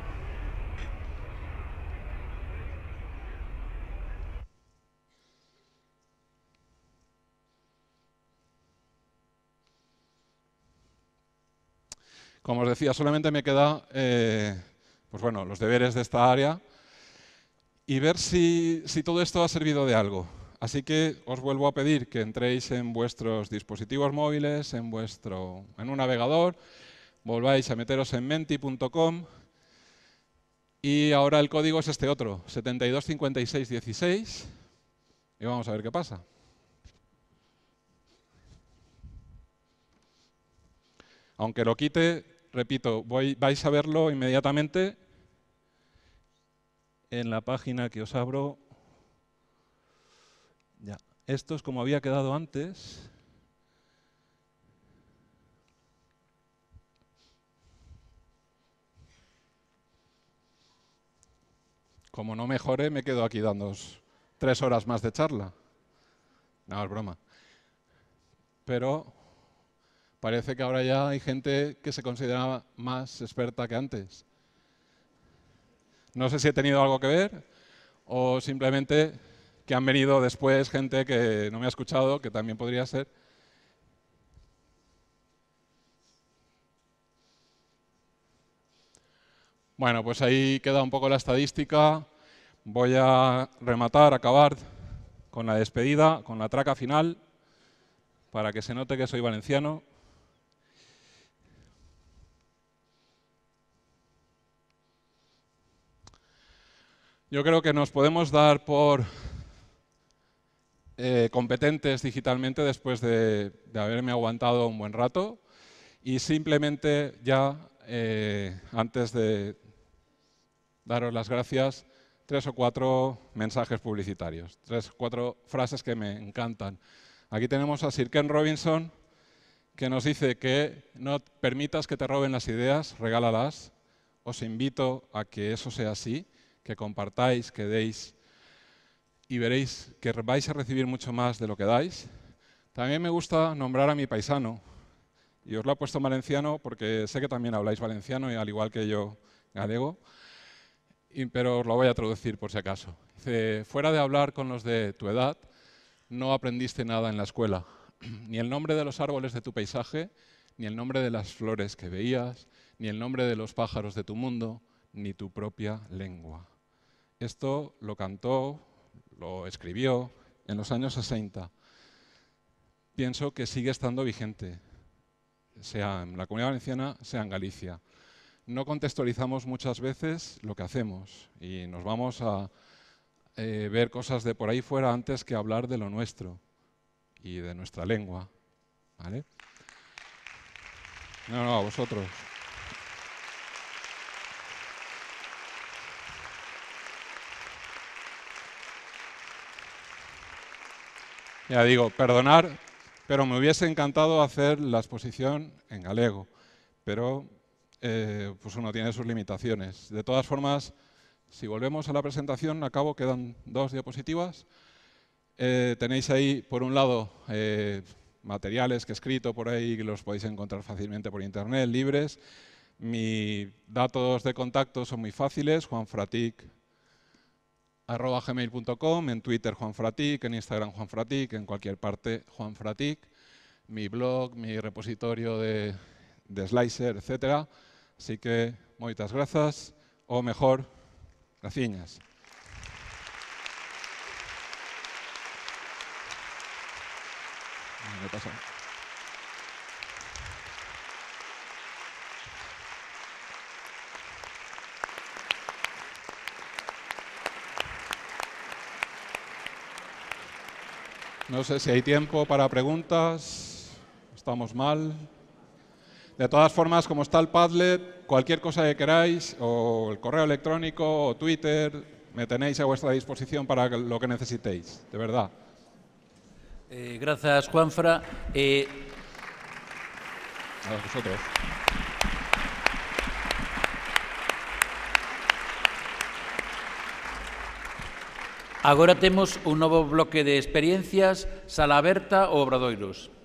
Como os decía, solamente me queda eh, pues bueno, los deberes de esta área y ver si, si todo esto ha servido de algo. Así que os vuelvo a pedir que entréis en vuestros dispositivos móviles, en, vuestro, en un navegador, volváis a meteros en menti.com y ahora el código es este otro, 725616 y vamos a ver qué pasa. Aunque lo quite, repito, voy, vais a verlo inmediatamente en la página que os abro. Ya. Esto es como había quedado antes. Como no mejore, me quedo aquí dando tres horas más de charla. No, es broma. Pero Parece que ahora ya hay gente que se considera más experta que antes. No sé si he tenido algo que ver o simplemente que han venido después gente que no me ha escuchado, que también podría ser. Bueno, pues ahí queda un poco la estadística. Voy a rematar, acabar con la despedida, con la traca final, para que se note que soy valenciano. Yo creo que nos podemos dar por eh, competentes digitalmente después de, haberme aguantado un buen rato y simplemente ya eh, antes de daros las gracias, tres o cuatro mensajes publicitarios, tres o cuatro frases que me encantan. Aquí tenemos a Sir Ken Robinson que nos dice que no permitas que te roben las ideas, regálalas. Os invito a que eso sea así que compartáis, que deis y veréis que vais a recibir mucho más de lo que dais. También me gusta nombrar a mi paisano y os lo he puesto valenciano porque sé que también habláis valenciano y al igual que yo galego, pero os lo voy a traducir por si acaso. Dice, fuera de hablar con los de tu edad, no aprendiste nada en la escuela, ni el nombre de los árboles de tu paisaje, ni el nombre de las flores que veías, ni el nombre de los pájaros de tu mundo, ni tu propia lengua. Esto lo cantó, lo escribió en los años 60. Pienso que sigue estando vigente, sea en la Comunidad Valenciana, sea en Galicia. No contextualizamos muchas veces lo que hacemos y nos vamos a eh, ver cosas de por ahí fuera antes que hablar de lo nuestro y de nuestra lengua. No, no, a vosotros. Ya digo, perdonar, pero me hubiese encantado hacer la exposición en galego, pero eh, pues uno tiene sus limitaciones. De todas formas, si volvemos a la presentación, acabo, quedan dos diapositivas. Eh, tenéis ahí, por un lado, eh, materiales que he escrito por ahí, que los podéis encontrar fácilmente por internet, libres. Mis datos de contacto son muy fáciles, Juan Fratic arroba gmail.com, en Twitter Juan Fratic, en Instagram Juan Fratic, en cualquier parte Juan Fratic, mi blog, mi repositorio de, de Slicer, etc. Así que, muchas gracias, o mejor, gracias. No sé si hay tiempo para preguntas. Estamos mal. De todas formas, como está el Padlet, cualquier cosa que queráis, o el correo electrónico, o Twitter, me tenéis a vuestra disposición para lo que necesitéis, de verdad. Eh, gracias, Juanfra. Eh, a vosotros. Agora temos un novo bloque de experiencias, sala aberta ou obradoiros.